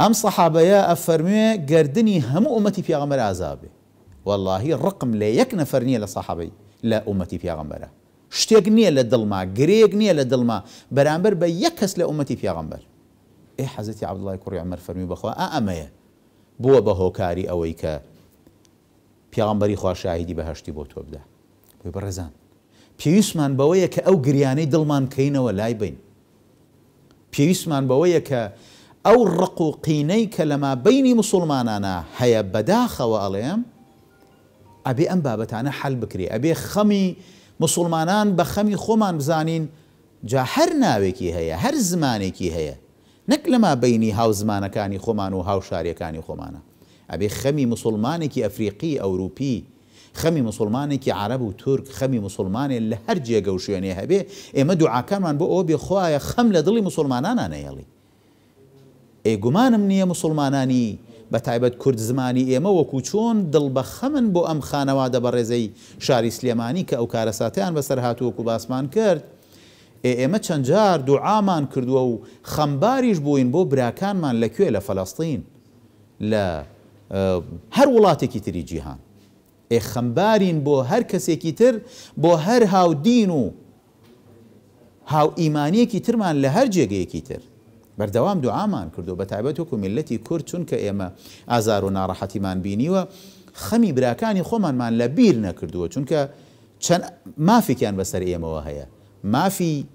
ئەم سەحابەیە ئەفەرموێ گردردنی هەموو عمەتی پیاغەمەر ئازابێ واللهی ڕقم لە یەک نەفەرنیە لە سەحابەی لە عمەتی پیاغەمبەرە شتێک نییە لە دڵما گرێک نییە لە دڵما بەرامبەر بە یەک کەس لە ئومەتی پیاغمبەر ئێ حەزەتی عبدڵای کوڕی ئەمەەر فەرمی بەخوا ئەمەیە بووە بە هۆکاری ئەوەی کە پیاغمبەری خوۆشاهیدی بەهشتی بۆ تۆ بدا پێی بەڕێزان پێویستمان بەوەیە کە ئەو گریانەی دڵمان کەینەوە لای بین پێویستمان بەوەیە کە ئەو ڕق و قینەی کە لەما بینی مسلمانانە هەیە بەداخەوە ئەڵێم ئەبێ ئەم بابەتانە حل بکرێ ئەبێ خەمی مسلمانان بە خەمی خۆمان بزانین جا هەر ناوێکی هەیە هەر زمانێکی هەیە نەک لەما بینی هاو زمانەکانی خۆمان و هاوشارەکانی خۆمانە ئەبێ خەمی مسلمانێکی ئەفریقی ئەوروپی خەمی مسلمانێکی عرب و تورک خەمی مسلمانێ لە هەر جێگە و شوێنێ هەبێ ئێمە دوعاکانمان بۆ ئەو بێخوایە خەم لە دڵی مسلمانانانەیەڵی ئێگومانم نییە مسلمانانی بە تایبەت کورد زمانی ئێمە وەکو چۆن دڵبەخەمن بۆ ئەم خانەوادە بە ڕێزەی شاری سلێمانی کە ئەو کارەساتیان بەسەر هاتووەکو باسمان کرد ئێمە چەند جار دوعامان کردووە و خەمباریش بووین بۆ براکانمان لەکوێ لە فەلەستین لە هەر وڵاتێکی تری جیهان ئێ خەمبارین بۆ هەر کەسێکی تر بۆ هەر هاودین و هاو ئیمانیەکی ترمان لە هەر جێگەیەکی تر بەردەوام دوعامان کردو بە تایبەت وەکو میلەتی کورد چونکە ئێمە ئازار و ناڕەحەتیمان بینیوە خەمی براکانی خۆمانمان لە بیر نەکردووە چونکە چەند مافیان بەسەر ئێمەوە هەیە مافی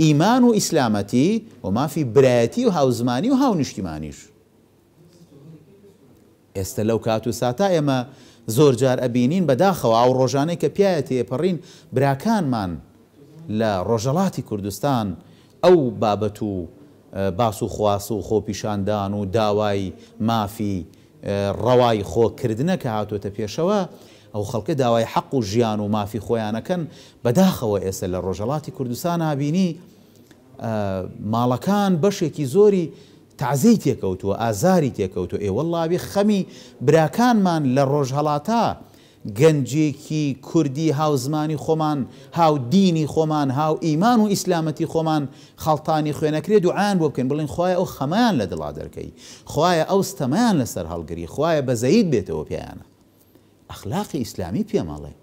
ئیمان و ئیسلامەتی و مافی برایەتی و هاوزمانی و هاونیشتیمانیش ئێستا لەو کات و ساتا ئێمە زۆر جار ئەبینین بەداخەوە ئەو ڕۆژانەی کە پیاەتی ئێپەڕین براکانمان لە ڕۆژەڵاتی کوردستان ئەو بابەت و باس و خواس و خۆپیشاندان و داوای مافی ڕەوای خۆکردنە کە هاتوۆتە پێشەوە ئەو خەڵکە داوای حەق و ژیان و مافی خۆیانەکەن بەداخەوە ئێستا لە ڕۆژەڵاتی کوردستان هابینی ماڵەکان بەشێکی زۆری تازەی تێکەوتووە ئازاری تێکەوتو ئێوە لابی خەمی براکانمان لە ڕۆژهڵاتە گەنجێکی کوردی هاوزمانی خۆمان هاودینی خۆمان هاو ئیمان و ئیسلامەتی خۆمان خەڵتانی خوێنەکرێت و ئاان بۆ بکەن بڵین خخوایە ئەو خەمایان لە دڵا دەرکەی خخوایە ئەو ستەمایان لەسەر هەڵگری خخوایە بەزەید بێتەوە پێیانە ئەخلاقی ئیسلامی پێماڵێ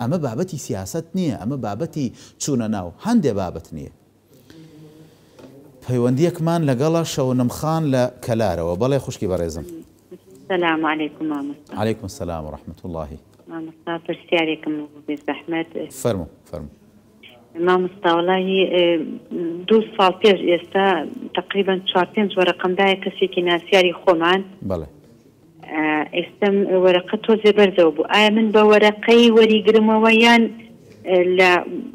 ئەمە بابەتی سیاست نییە ئەمە بابەتی چوونە ناو هەندێ بابەت نییە پەیوەندیەکمان لەگەڵە شەونمخان لە کەلارەوە بەڵێ خوشکی بەڕێزم سلام عليكم عليكم السلام ورحمة الله مامستا پرسیارێکم بێ زەحمەت فەرمو فەرمو مامستاوەڵی دو ساڵ پێش ئێستا تقریبان چوار پێنج وەرەقمدایە کەسێکی ناسیاری خۆمان بڵێ ئێستا وەرەقە تۆزێ بەرزەوە بوو ئایا من بە وەرەقەی وەریگرمەوە یان لە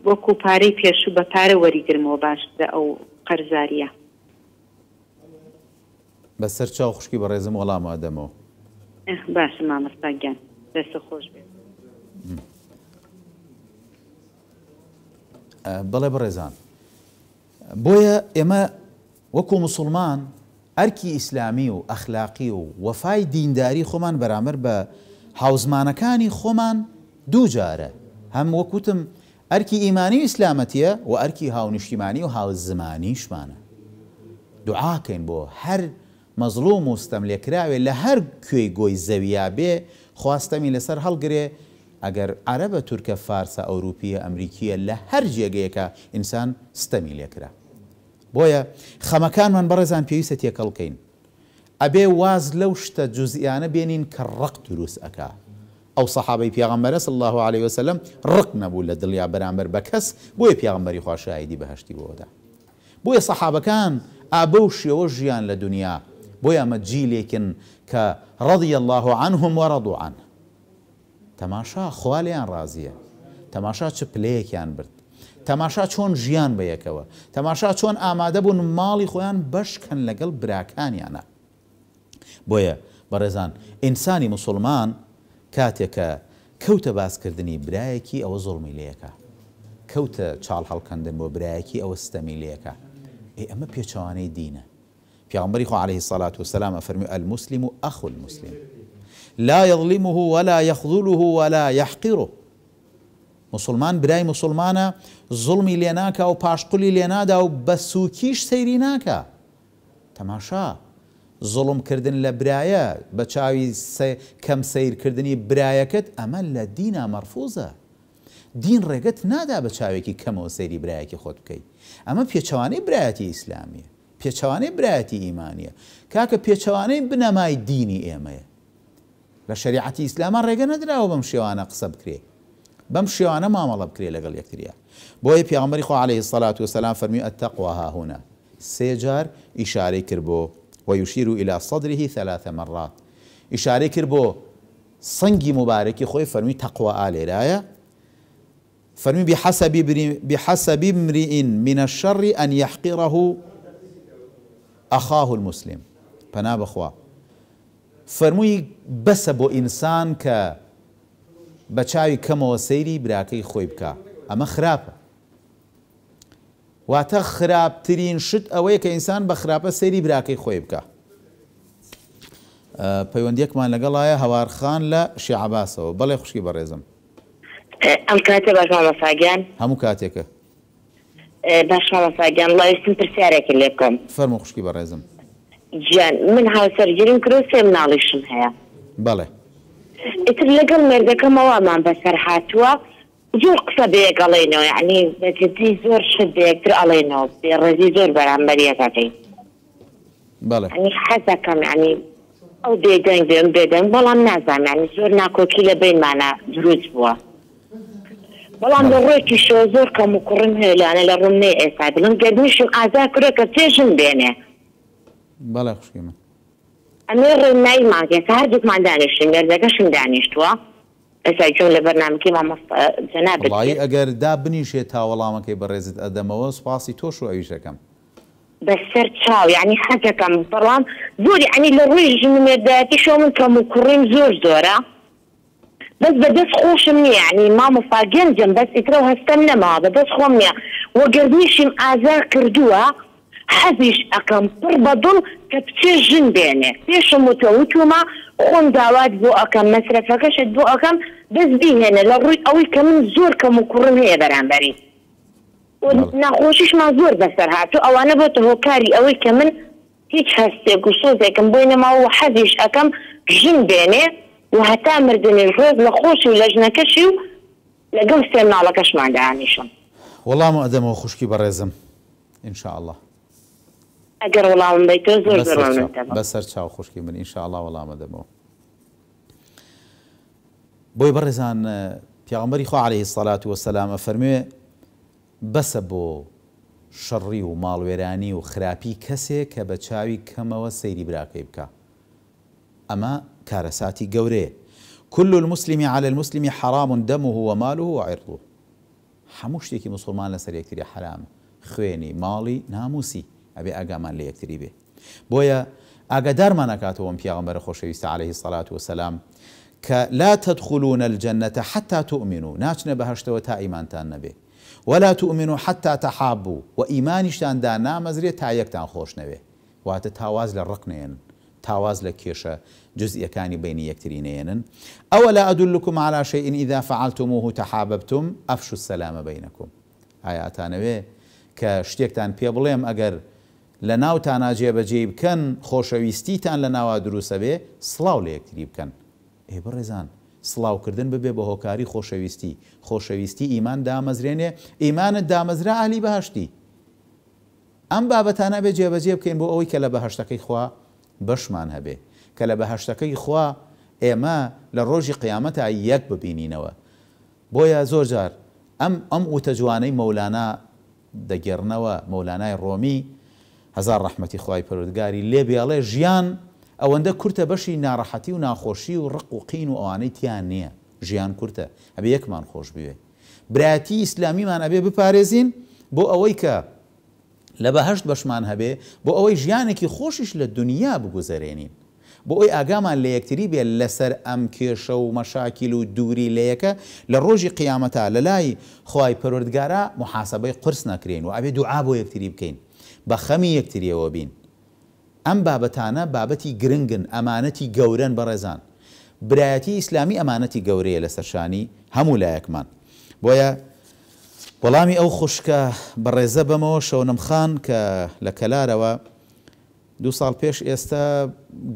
وەکو پارەی پێشوو بە پارە وەریگرمەوە باشدا ئەو قەرزاریە بەسەر چاو خوشکی بە ڕێزم وەڵامە دەمەوە باش مامەستاگەن دەست خۆش بێت بەڵێ بەڕێزان بۆیە ئێمە وەکو مسلمان ئەرکی ئیسلامی و ئەخلاقی و وەفای دینداری خۆمان بەرامەر بە هاوزمانەکانی خۆمان دوو جارە هەم وەکوتم ئەرکی ئیمانی و ئیسلامەتیە و ئەرکی هاونشتیمانی و هاوزمانیشمانە دوعاکەین بۆ هەر مەزلوم و ستەملێکراوێ لە هەر کوێی گۆی زەویا بێ خواستەمی لەسەر هەڵگرێ ئەگەر عربە تورکە فارسە ئەوروپیە ئەمریکیە لە هەر جێگەیەکە ئینسان ستەمی لێکرا بۆیە خەمەکانمان بەڕێزان پێویستە تێکەڵکەین ئەبێ واز لەو شتە جزئیانە بێنین کە ڕق دروست ئەکا ئەو سەحابی پیاغمبەرس الله عليه وسلم ڕق نەبوو لە دڵیا بەرامبەر بە کەس بۆیە پیاغمبەری خوۆشایدی بەهشتی بۆدا بۆیە سەحابەکان ئابە و شێوە ژیان لە دنیا بۆ ئەمە جیلێکن کە ڕەدی الله عنهم وەڕەدوعاان تەماشا خوالیان ڕازیە تەماشا چ پلەیەکیان برد تەماشا چۆن ژیان بەیەکەوە تەماشا چۆن ئامادە بوون ماڵی خۆیان بەشکەن لەگەڵ براکانیانە بۆیە بەڕێزان ئینسانی مسلمان کاتێکە کەوتە باسکردنی برایەکی ئەوە زۆڵمی لەکە کەوتە چاڵ هەڵکەندن بۆ برایەکی ئەوە ستەمی لەکە ئێ ئەمە پێچوانەی دینە في خو علیه الصلاة والسلام فرمی المسلم اخو المسلم لا يظلمه ولا يخذله ولا يحقره مسلمان برای مسلمان زڵمی لێناکە و پاشقلی لێنادا و بسوكيش سيريناك تماشا ظلم كردن زڵمکردن لە برایە كم سير کەم برايكت برایەکەت ئەمە لە دين مەرفۆزە دین ڕێگەت نادا بە چاوێکی کەمەوە سەیری برایەکی خۆت بکەیت ئەمە پێچەوانەی برایەتی پیچوانی برایتی ایمانیه که که پیچوانی بنمای دینی ایمه لشریعت اسلام رگه ندره و بەم قصب کری بکرێت بەم شێوانە مامەڵە بکرێت لەگەڵ یەکتریە بۆیە پیامەری خۆ عليه سەلات و سەسلام فەرمی ئەتەقواها هونا سێجار ئیشارەی کرد بۆ وەیوشیر و ئیلا سەدرهی ثلاثە مەڕات ئیشارەی کرد بۆ سنگی مبارەکی خۆی فەرمی تەقوا ئالێرایە فەرمی بحسب بحسب امرئ من الشر أن يحقره ئەخاه المسلیم پەنا بخوا فەرمووی بەسە بۆ ئینسان کە بە چاوی کەمەوە سەیری براکەی خۆی بکە ئەمە خراپە واتە خراپترین شت ئەوەیە کە ئینسان بە خراپە سەیری براکەی خۆی بکە پەیوەندیەکمان لەگەڵایە هەوارخان لە شیعباسەوە بەڵێ خوشکی بەڕێزم ئەم کاتێ بەژمە ساگیان هەموو کاتێکە باشمەساگەان لایستم پرسیارێکی لێکم فەرمە خوشکی بەڕێزم گیان من هاوسەرگیرم کرۆ سێ مناڵیشم هەیە بەڵێ ئیتر لەگەڵ مردەکەمەوامان بەسەر هاتووە زۆر قسە بێگەڵێنەوە عنی بەجددی زۆر شت بێکتر ئەڵێنەوە بێ ڕێزی زۆر بەرامبەریەکەکەی بەڵێ حەزەکەم عنی ئەو بێدەنگ بێم بێدەنگ بەڵام نازانانی زۆر ناکۆکی لە بینمانە دروست بووە بەڵام لە ڕێکی شۆ زۆر کەم و کوڕن هێلانە لە ڕوم نێ ئێستا بڵم گەرمیشم ئازا کوورەکە چێژم بێنێ بەڵێ خوشکی من ئەمێ ڕێنای ماگە هەر دوکمان دانیشتن گەردەکەشم دانیشتووە ئەسا چۆن لە بەرنامکی مامەستەنابڵی ئەگەر دا بنیشێ تاوەڵامەکەی بەڕێزت ئەدەمەوە سوپاسی تۆش و ئەویشەکەم بەسەر چاو ینی حەزەکەم بەڵام زۆری ئەنی لە ڕووی ژمێداتی شۆ من کەم و کوڕیم زۆر زۆرە بس بدس خوشم يعني ما مفاجن جم بس اترو هستنى ما بدس خومنيا وقرنيشم ازار كردوها حەزیش ئەەکەم پڕ بەدڵ کە بچێ ژن بێنێ پێشم وتەوتومە خۆم داوات بۆ ئەەکەم مەسرەفەکەشت بۆ ئەەکەم دەست بینێنە لە ڕووی ئەوەی کە من زۆر کەم و کوڕم هەیە بەرامبەری ناخۆشیشمان زۆر بەسەر هاتو ئەوانە بۆ هۆکاری ئەوەی کە من هیچ هەستێک و سۆزێکم بۆی نەماوە حەزیش ئەەکەم ژن بێنێ و هەتا مردنی خۆز لە خۆش و لە ژنەکەشی و لەگەڵ سێ ناڵەکەشماندانیشم وەڵام ئەدەمەوە خوشکی بەڕێزم انشاءله ئەگەر وڵام بیتۆ زۆر بەسەر چاو خوشکی من انشاءله وەڵام ئەدەمەوە بۆی بەڕێزان پیامەری خۆ عليه سەلات و سەلامە فەرموێ بەسە بۆ شەڕی و ماڵوێرانی و خراپی کەسێک کە بە چاوی کەمەوە سەیری براکەی بکە ئەمە كارساتي قوري كل المسلم على المسلم حرام دمه وماله وعرضه حموشتي كي مسلمان لسر يكتري حرام خويني مالي ناموسي أبي ناموسی ئەبێ ئاگامان لە یەکتری بێ بۆیە ئاگادارمان نکاتەوەم خوشي خۆشەویستە عليه الصلاة والسلام كلا لا تدخلون الجنة حتى تؤمنوا ناچنە بەهشتەوە تا تان نەبێ ولا تؤمنوا حتى تحابوا وإيمانشتان ئیمانیشتاندا نامەزرێت تا يكتان خوش نبه واتتاواز للرقنين تاواز لە کێشە جزئیەکانی بینی یەکترینێنن ئەوە لە ئەدولکم علاشەئین ئیدا فعالتموه تەحاببتم ئەفش سەلامە بینەکم ئایاتانەوێ کە شتێکتان پێ بڵێم ئەگەر لە ناوتانە جێبەجێ بکەن خۆشەویستیتان لە ناوا دروسە بێ سڵاو لە یەکتری بکەن ئێ بڕێزان سڵاوکردن ببێ بە هۆکاری خۆشەویستی خۆشەویستی ئیمان دامەزرێنێ ئیمانت دامەزرا علی بەهشتی ئەم بابەتانە بێ جێبەجێ بکەین بۆ ئەوەی کە لە بەهشتەکەی خوا بەشمان هەبێ کە لە بەهشتەکەی خوا ئێمە لە ڕۆژی قیامەتە یەک ببینینەوە بۆیە زۆر جار ئەم ئەم ئوتە جوانەی مەولانا دەگەڕنەوە مەولانای ڕۆمی هزار ڕحمەتی خی پەرودگاری لێ بێڵێ ژیان ئەوەندە کورتە بەشی ناڕەحەتی و ناخۆشی و ڕق و قین و ئەوانەی تیان نییە ژیان کورتە ئەبێ یەکمان خۆش بوێ براتی ئیسلامیمان ئەبێ بپارێزین بۆ ئەوەی کە لە بەهشت بەشمان هەبێ بۆ ئەوەی ژیانێکی خۆشیش لە دنیا بگوزارێنین بۆ ئەوی ئاگامان لە یەکتری بێ لەسەر ئەم کێشە و مەشاکیل و دووری لە یەکە لە ڕۆژی قیامەتا لە لای خی پەروردگارە محاسبەی قرس نەکرێن و ئابێ دوعا بۆ یەکتری بکەین بە خەمی یەکتریەوە بین ئەم بابەتانە بابەتی گرنگن ئەمانەتی گەورن بەڕێزان برایەتی ئیسلامی ئەمانەتی گەورەیە لە سەرشانی هەموو لایەکمان بۆیە وەڵامی ئەو خوشکە بەڕێزە بەمەوە شەونەمخان کە لە کەلارەوە دو ساڵ پێش ئێستا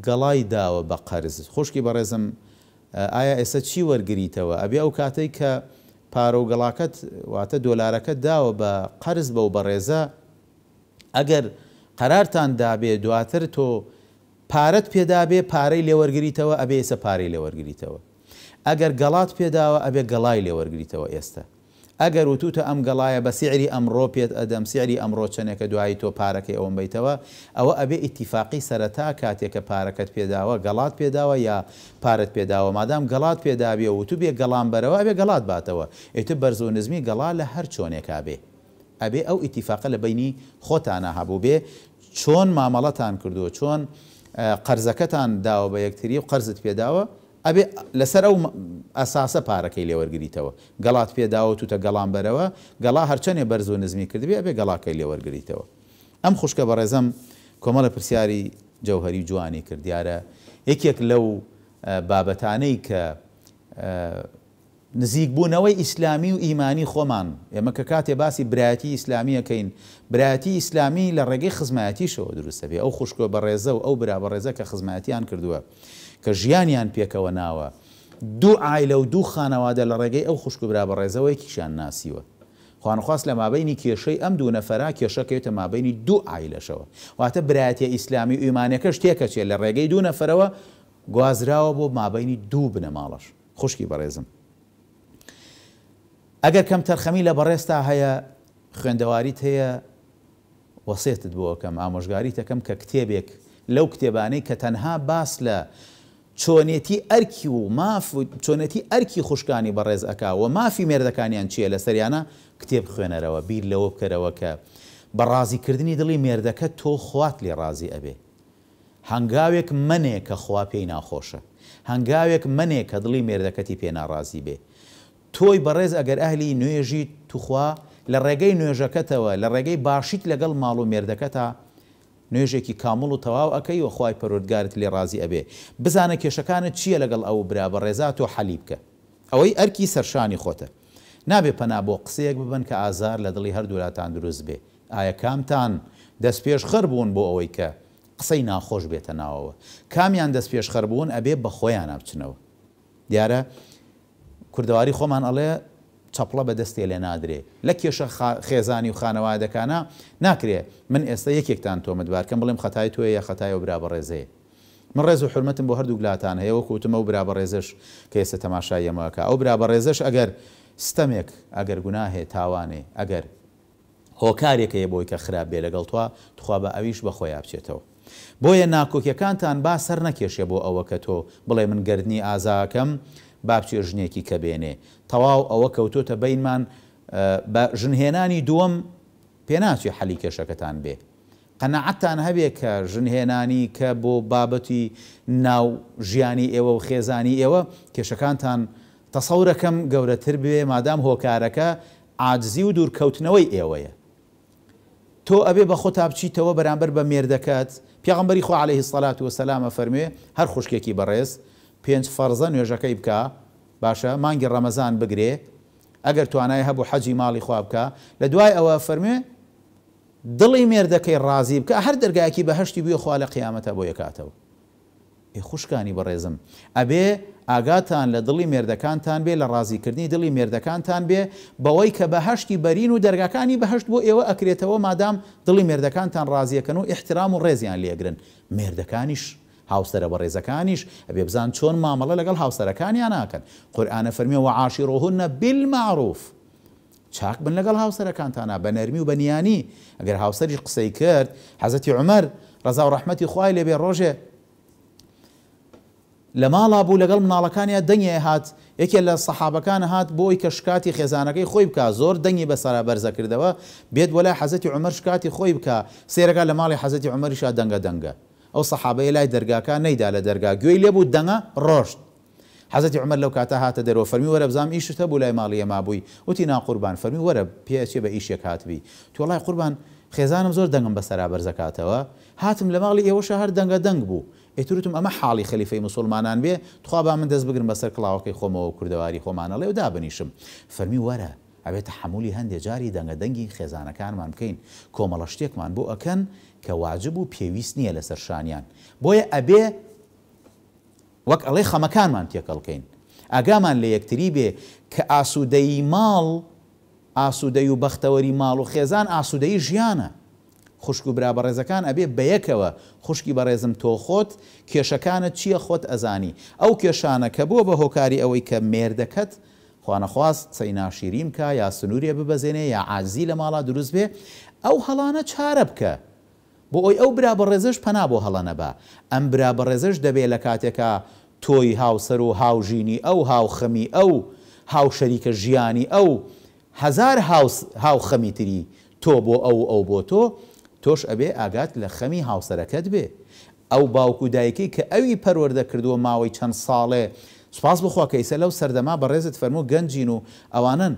گەڵای داوە بە قەرز خوشکی بەڕێزم ئایا ئێستا چی وەرگریتەوە ئەبێ ئەو کاتەی کە پارۆگەڵاکەت واتە دۆلارەکە داوە بە قەرز بەو بەڕێزە ئەگەر قەرارتان دابێ دواتر تۆ پارەت پێدابێ پارەی لێوەرگریتەوە ئەبێ ئێستا پارەی لێوەرگریتەوە ئەگەر گەڵات پێداوە ئەبێ گەڵای لێوەرگریتەوە ئێستا ئەگەر و توتە ئەم گەڵایە بە سیعری ئەمڕۆ پێت ئەدەم سیعری ئەمڕۆ چنێکە دوایی تۆ پارەکەی ئەوم بیتەوە ئەوە ئەبێ ئیتیفاقی سەرەتا کاتێکە پارەکەت پێداوە گەڵات پێداوە یا پارت پێداوە مادام گەڵات پێدابێ و تو بێ گەڵام بەرەوە بێ گەڵات باتەوە ئێتە بەرز و نزمی گەڵا لە هەر چۆنێکا بێ ئەبێ ئەو ئیتیفاقە لە بینی خۆتانە هەبوو بێ چۆن مامەڵەتان کردووە چۆن قەرزەکەتان داوە بە یەکتری و قەرزت پێداوە ئەبێ لەسەر ئەو ئەساسە پارەکەی لێوەرگریتەوە گەڵات پێداوە توتە گەڵام بەرەوە گەڵا هەرچەنێ بەرز و نزمی کردبێ ئەبێ گەڵاکەی لێوەرگریتەوە ئەم خوشکە بە ڕێزم کۆمەڵە پرسیاری جەوهری جوانی کردیارە یەکێک لەو بابەتانەی کە نزیک بوونەوەی ئیسلامی و ئیمانی خۆمان ئێمە کە کاتێ باسی براتی ئیسلامیەکەین براتی ئیسلامی لە ڕێگەی خزمەتیشەوە دروستە بێ ئەو خوشکۆ بە ڕێزە و ئەو برا بە ڕێزە کە خزمەتیان کردووە کە ژیانیان پێکەوە ناوە دوو ئایلە و دوو خانەوادە لە ڕێگەی ئەو خوشک برا بە ڕێزەوەیکیشان ناسیوە خوانخواست لە مابینی کێشەی ئەم دوو نەفەرا کێشەکەوێتە مابینی دوو ئایلەشەوە واتە براتە ئیسلامی ئومانەکەش تێکەچێت لە ڕێگەی دوو نەفەرەوە گوازراوە بۆ مابینی دوو بنەماڵەش خوشکی بەڕێزم ئەگەر کەم تەرخەمی لە بەڕێستا هەیە خوێندەواریت هەیە وەسێتت بۆکەم ئامۆژگاریتەکەم کە کتێبێک لەو کتێبانەی کە تەنها باس لە چۆنێتی ئەرکی و ماف چۆنەتی ئەرکی خوشکانی بەڕێز ئەکاوە مافی مێردەکانیان چییە لە سەریانە کتێب خوێنەرەوە بیر لەوە بکەرەوە کە بە ڕازیکردنی دڵی مێردەکە تۆ خوات لێ ڕازی ئەبێ هەنگاوێک منێ کە خوا پێی ناخۆشە هەنگاوێک منێ کە دڵی مێردەکەتی پێناڕازی بێ تۆی بەڕێز ئەگەر ئەهلی نوێژی توخوا لە ڕێگەی نوێژەکەتەوە لە ڕێگەی باشیت لەگەڵ ماڵ و مێردەکەتە نوێژێکی کامل و تەواو ئەەکەی و خی پەرۆگارت لێ ڕازی ئەبێ بزانە کێشەکانت چییە لەگەڵ ئەو برا بە ڕێزات و حەلی بکە ئەوەی ئەرکی سەرشانی خۆتە نابێ پەنا بۆ قسەیەک ببن کە ئازار لە دڵی هەردوولاتان دروست بێ ئایا کامتان دەست پێش خڕ بوون بۆ ئەوەی کە قسەی ناخۆش بێتە ناوەوە کامیان دەست پێش خەربوون ئەبێ بە خۆیان ناچنەوە دیارە کوردەواری خۆمان ئەڵێ چەپڵە بەدەستێ لێ نادرێ لە کێشە خێزانی و خانەوادەکانە ناکرێ من ئێستا یەکێکتان تۆمەدبارکەم بڵێم خەتای توێ یە خەتای و برابە ڕێزەیە من ڕێز و حرمەتم بۆ هەردوو گلاتان هەیە وەکوتمە و برابە ڕێزش کە ئێستا تەماشای ئەمەکە ئەو برابە ڕێزش ئەگەر ستەمێک ئەگەر گوناهێ تاوانێ ئەگەر هۆکارێکە یە بۆی کە خراپ بێ لەگەڵ توە تخوا بە ئەویش بەخۆی بچێتەوە. بۆیە ناکۆکیەکانتان با سەر نەکێشێ بۆ ئەوە کە تۆ بڵێ من گردنی ئازاکەم بابچێ ژنێکی کە بێنێ تەواو ئەوە کەوتۆتە بینمان بە ژنهێنانی دووەم پێناچی حەلی کێشەکەتان بێ قەنەعەتان هەبێ کە ژنهێنانی کە بۆ بابەتی ناو ژیانی ئێوە و خێزانی ئێوە کێشەکانتان تەسەورەکەم گەورەتر بێ مادام هۆکارەکە عاجزی و دوورکەوتنەوەی ئێوەیە تۆ ئەبێ بە خۆتا بچیتەوە بەرامبەر بە مێردەکات پێغمبەری خۆ عليه هیسڵات وسلامە فەرمێ هەر خوشکێکی بەڕێز پێنج فەرزە نوێژەکەی بکە باشە مانگی ڕەمەزان بگرێ ئەگەر توانای هەبوو حەجی ماڵی خواب بکە لە دوای ئەوە فەرمێ دڵی مێردەکەی ڕازی بکە هەر دەرگایکی بەهشتی بووە خوا لە قیامەتە بۆ یکاتەوە خوشکانی بەڕێزم ئەبێ ئاگاتان لە دڵی مێردەکانتان بێ لە ڕازیکردنی دڵی مێردەکانتان بێ بەوەی کە بە هەشتی بەرین و دەرگاکانی بەهشت بۆ ئێوە ئەکرێتەوە مادام دڵی مێردەکانتان ڕازیەکەن و احترام و ڕێزیان لێگرن مێردەکانیش هاوسەرە بە ڕێزەکانیش ئەبێ بزان چۆن مامەڵە لەگەڵ هاوسەرەکانیان ناکەن قورآانە فەرمیەوە عاشی ڕۆهونە بیلماروف چاک بن لەگەڵ هاوسەرەکانتانە بە نەرمی و بەنیانی ئەگەر هاوسەری قسەی کرد حەزەتی عمەر ڕزا و ڕحمەتی خوای لێبێ ڕۆژێ لە ماڵا بوو لەگەڵ مناڵەکانیان دەنگێ هات یەکێ لە سەحابەکان هات بۆی کە شکاتی خێزانەکەی خۆی بکە زۆر دەنگی بەسەرا بەرزەکردەوە بێت وەلا حەزەتی عمەر شکاتی خۆی بکە سێرەکە لە ماڵی حەزەتی عمەریشا دەنگە دەنگە ئەو سەحابەیە لای دەرگاکە نەیدا لە دەرگا گوێی لێبوو دەنگە ڕۆشت حەزەتی عمر لەو کاتە هاتە دەرەوە فەرمی وەرە بزام ئیشتە بوو لای ماڵیە مابووی وتی ناقوربان فەرمی وەرە پێچێ بە ئیشێک هاتبی تۆڵای قوربان خێزانم زۆر دەنگم بە سەرابەر زەکاتەوە هاتم لە ماڵی ئێوەش هەر دەنگە دەنگ بوو ئەتورتم ئەمە حاڵی خەلیفەی مسلمانان بێ تخوا با من دەست بگرم بەسەر کلااوەکەی خۆمەوە کوردەواری خۆمانە لێو دابنیشم فەرمی وەرە ئەبێت حمولی هەندێک جاری دەنگە دەنگی خێزانەکانمان بکەین کۆمەڵە شتێکمان بۆ ئەکەن کە واجب و پێویست نییە لەسەر شانیان بۆیە ئەبێ وەک ئەڵێ خەمەکانمان تێکەڵکەین ئاگامان لە یەکتری بێ کە ئاسوودەی ماڵ ئاسوودەی و بەختەوەری ماڵ و خێزان ئاسوودەی ژیانە خوشک و برابەڕێزەکان ئەبێ بەیەکەوە خوشکی بەڕێزم تۆ خۆت کێشەکانە چییە خۆت ئەزانی ئەو کێشانە کە بووە بە هۆکاری ئەوەی کە مێردەکەت خوانەخواست سەی ناشیریم کە یا سنوورە ببەزێنێ یا عازی لە ماڵا دروست بێ ئەو هەڵانە چارە بکە بۆ ئەوی ئەو برا بە ڕێزش پەنا بۆ هەڵەنەبە ئەم برا بە ڕێزش دەبێت لە کاتێکە تۆی هاوسەر و هاوژینی ئەو هاوخەمی ئەو هاوشەریکە ژیانی ئەو هزار هاوخەمی تری تۆ بۆ ئەو ئەو بۆ تۆ تۆش ئەبێ ئاگات لە خەمی هاوسەرەکەت بێ ئەو باوکو دایکی کە ئەوی پەروەەردە کردووە ماوەی چەند ساڵێ سپاس بخواکەیسە لەو سەردەما بە ڕێزت فەرمو گەنجین و ئەوانن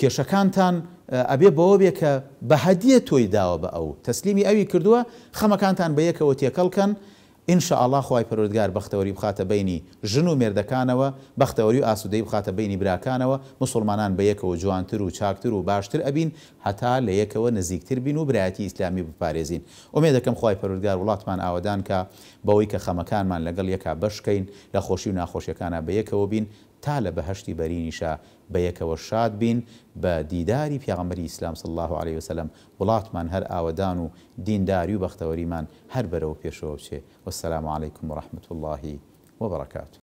کێشەکانتان ئەبێ بەوە بێ کە بە هەدیە تۆی داوە بە ئەو تەسلیمی ئەوی کردووە خەمەکانتان بە یەکەوە تێکەڵکەن ئینشاء الله خی پرۆودگار بەختەوەری بخاتە بینی ژن و مێردەکانەوە بەختەوەری و ئاسوودەی بخاتە بینی براکانەوە مسلمانان بە یەکەوە جوانتر و چاکتر و باشتر ئەبین هەتا لە یەکەوە نزیکتر بین و برایەتی ئیسلامی بپارێزین ئۆمێ دەکەم خی پەرودگار وڵاتمان ئاوادان کە بەوەی کە خەمەکانمان لەگەڵ یەکا بەشکەین لە خۆشی و ناخۆشیەکانە بە یەکەوە بین تا لە بەهشتی بەرینیشە بە شاد بین بە دیداری پیاغمبەری ئیسلام صلی الله عليه وسلم وڵاتمان هەر ئاوەدان و دینداری و بەختەوەریمان هەر بەرەو پێشەوە بچێ وەسلام علیکم و رحمة الله وبركاته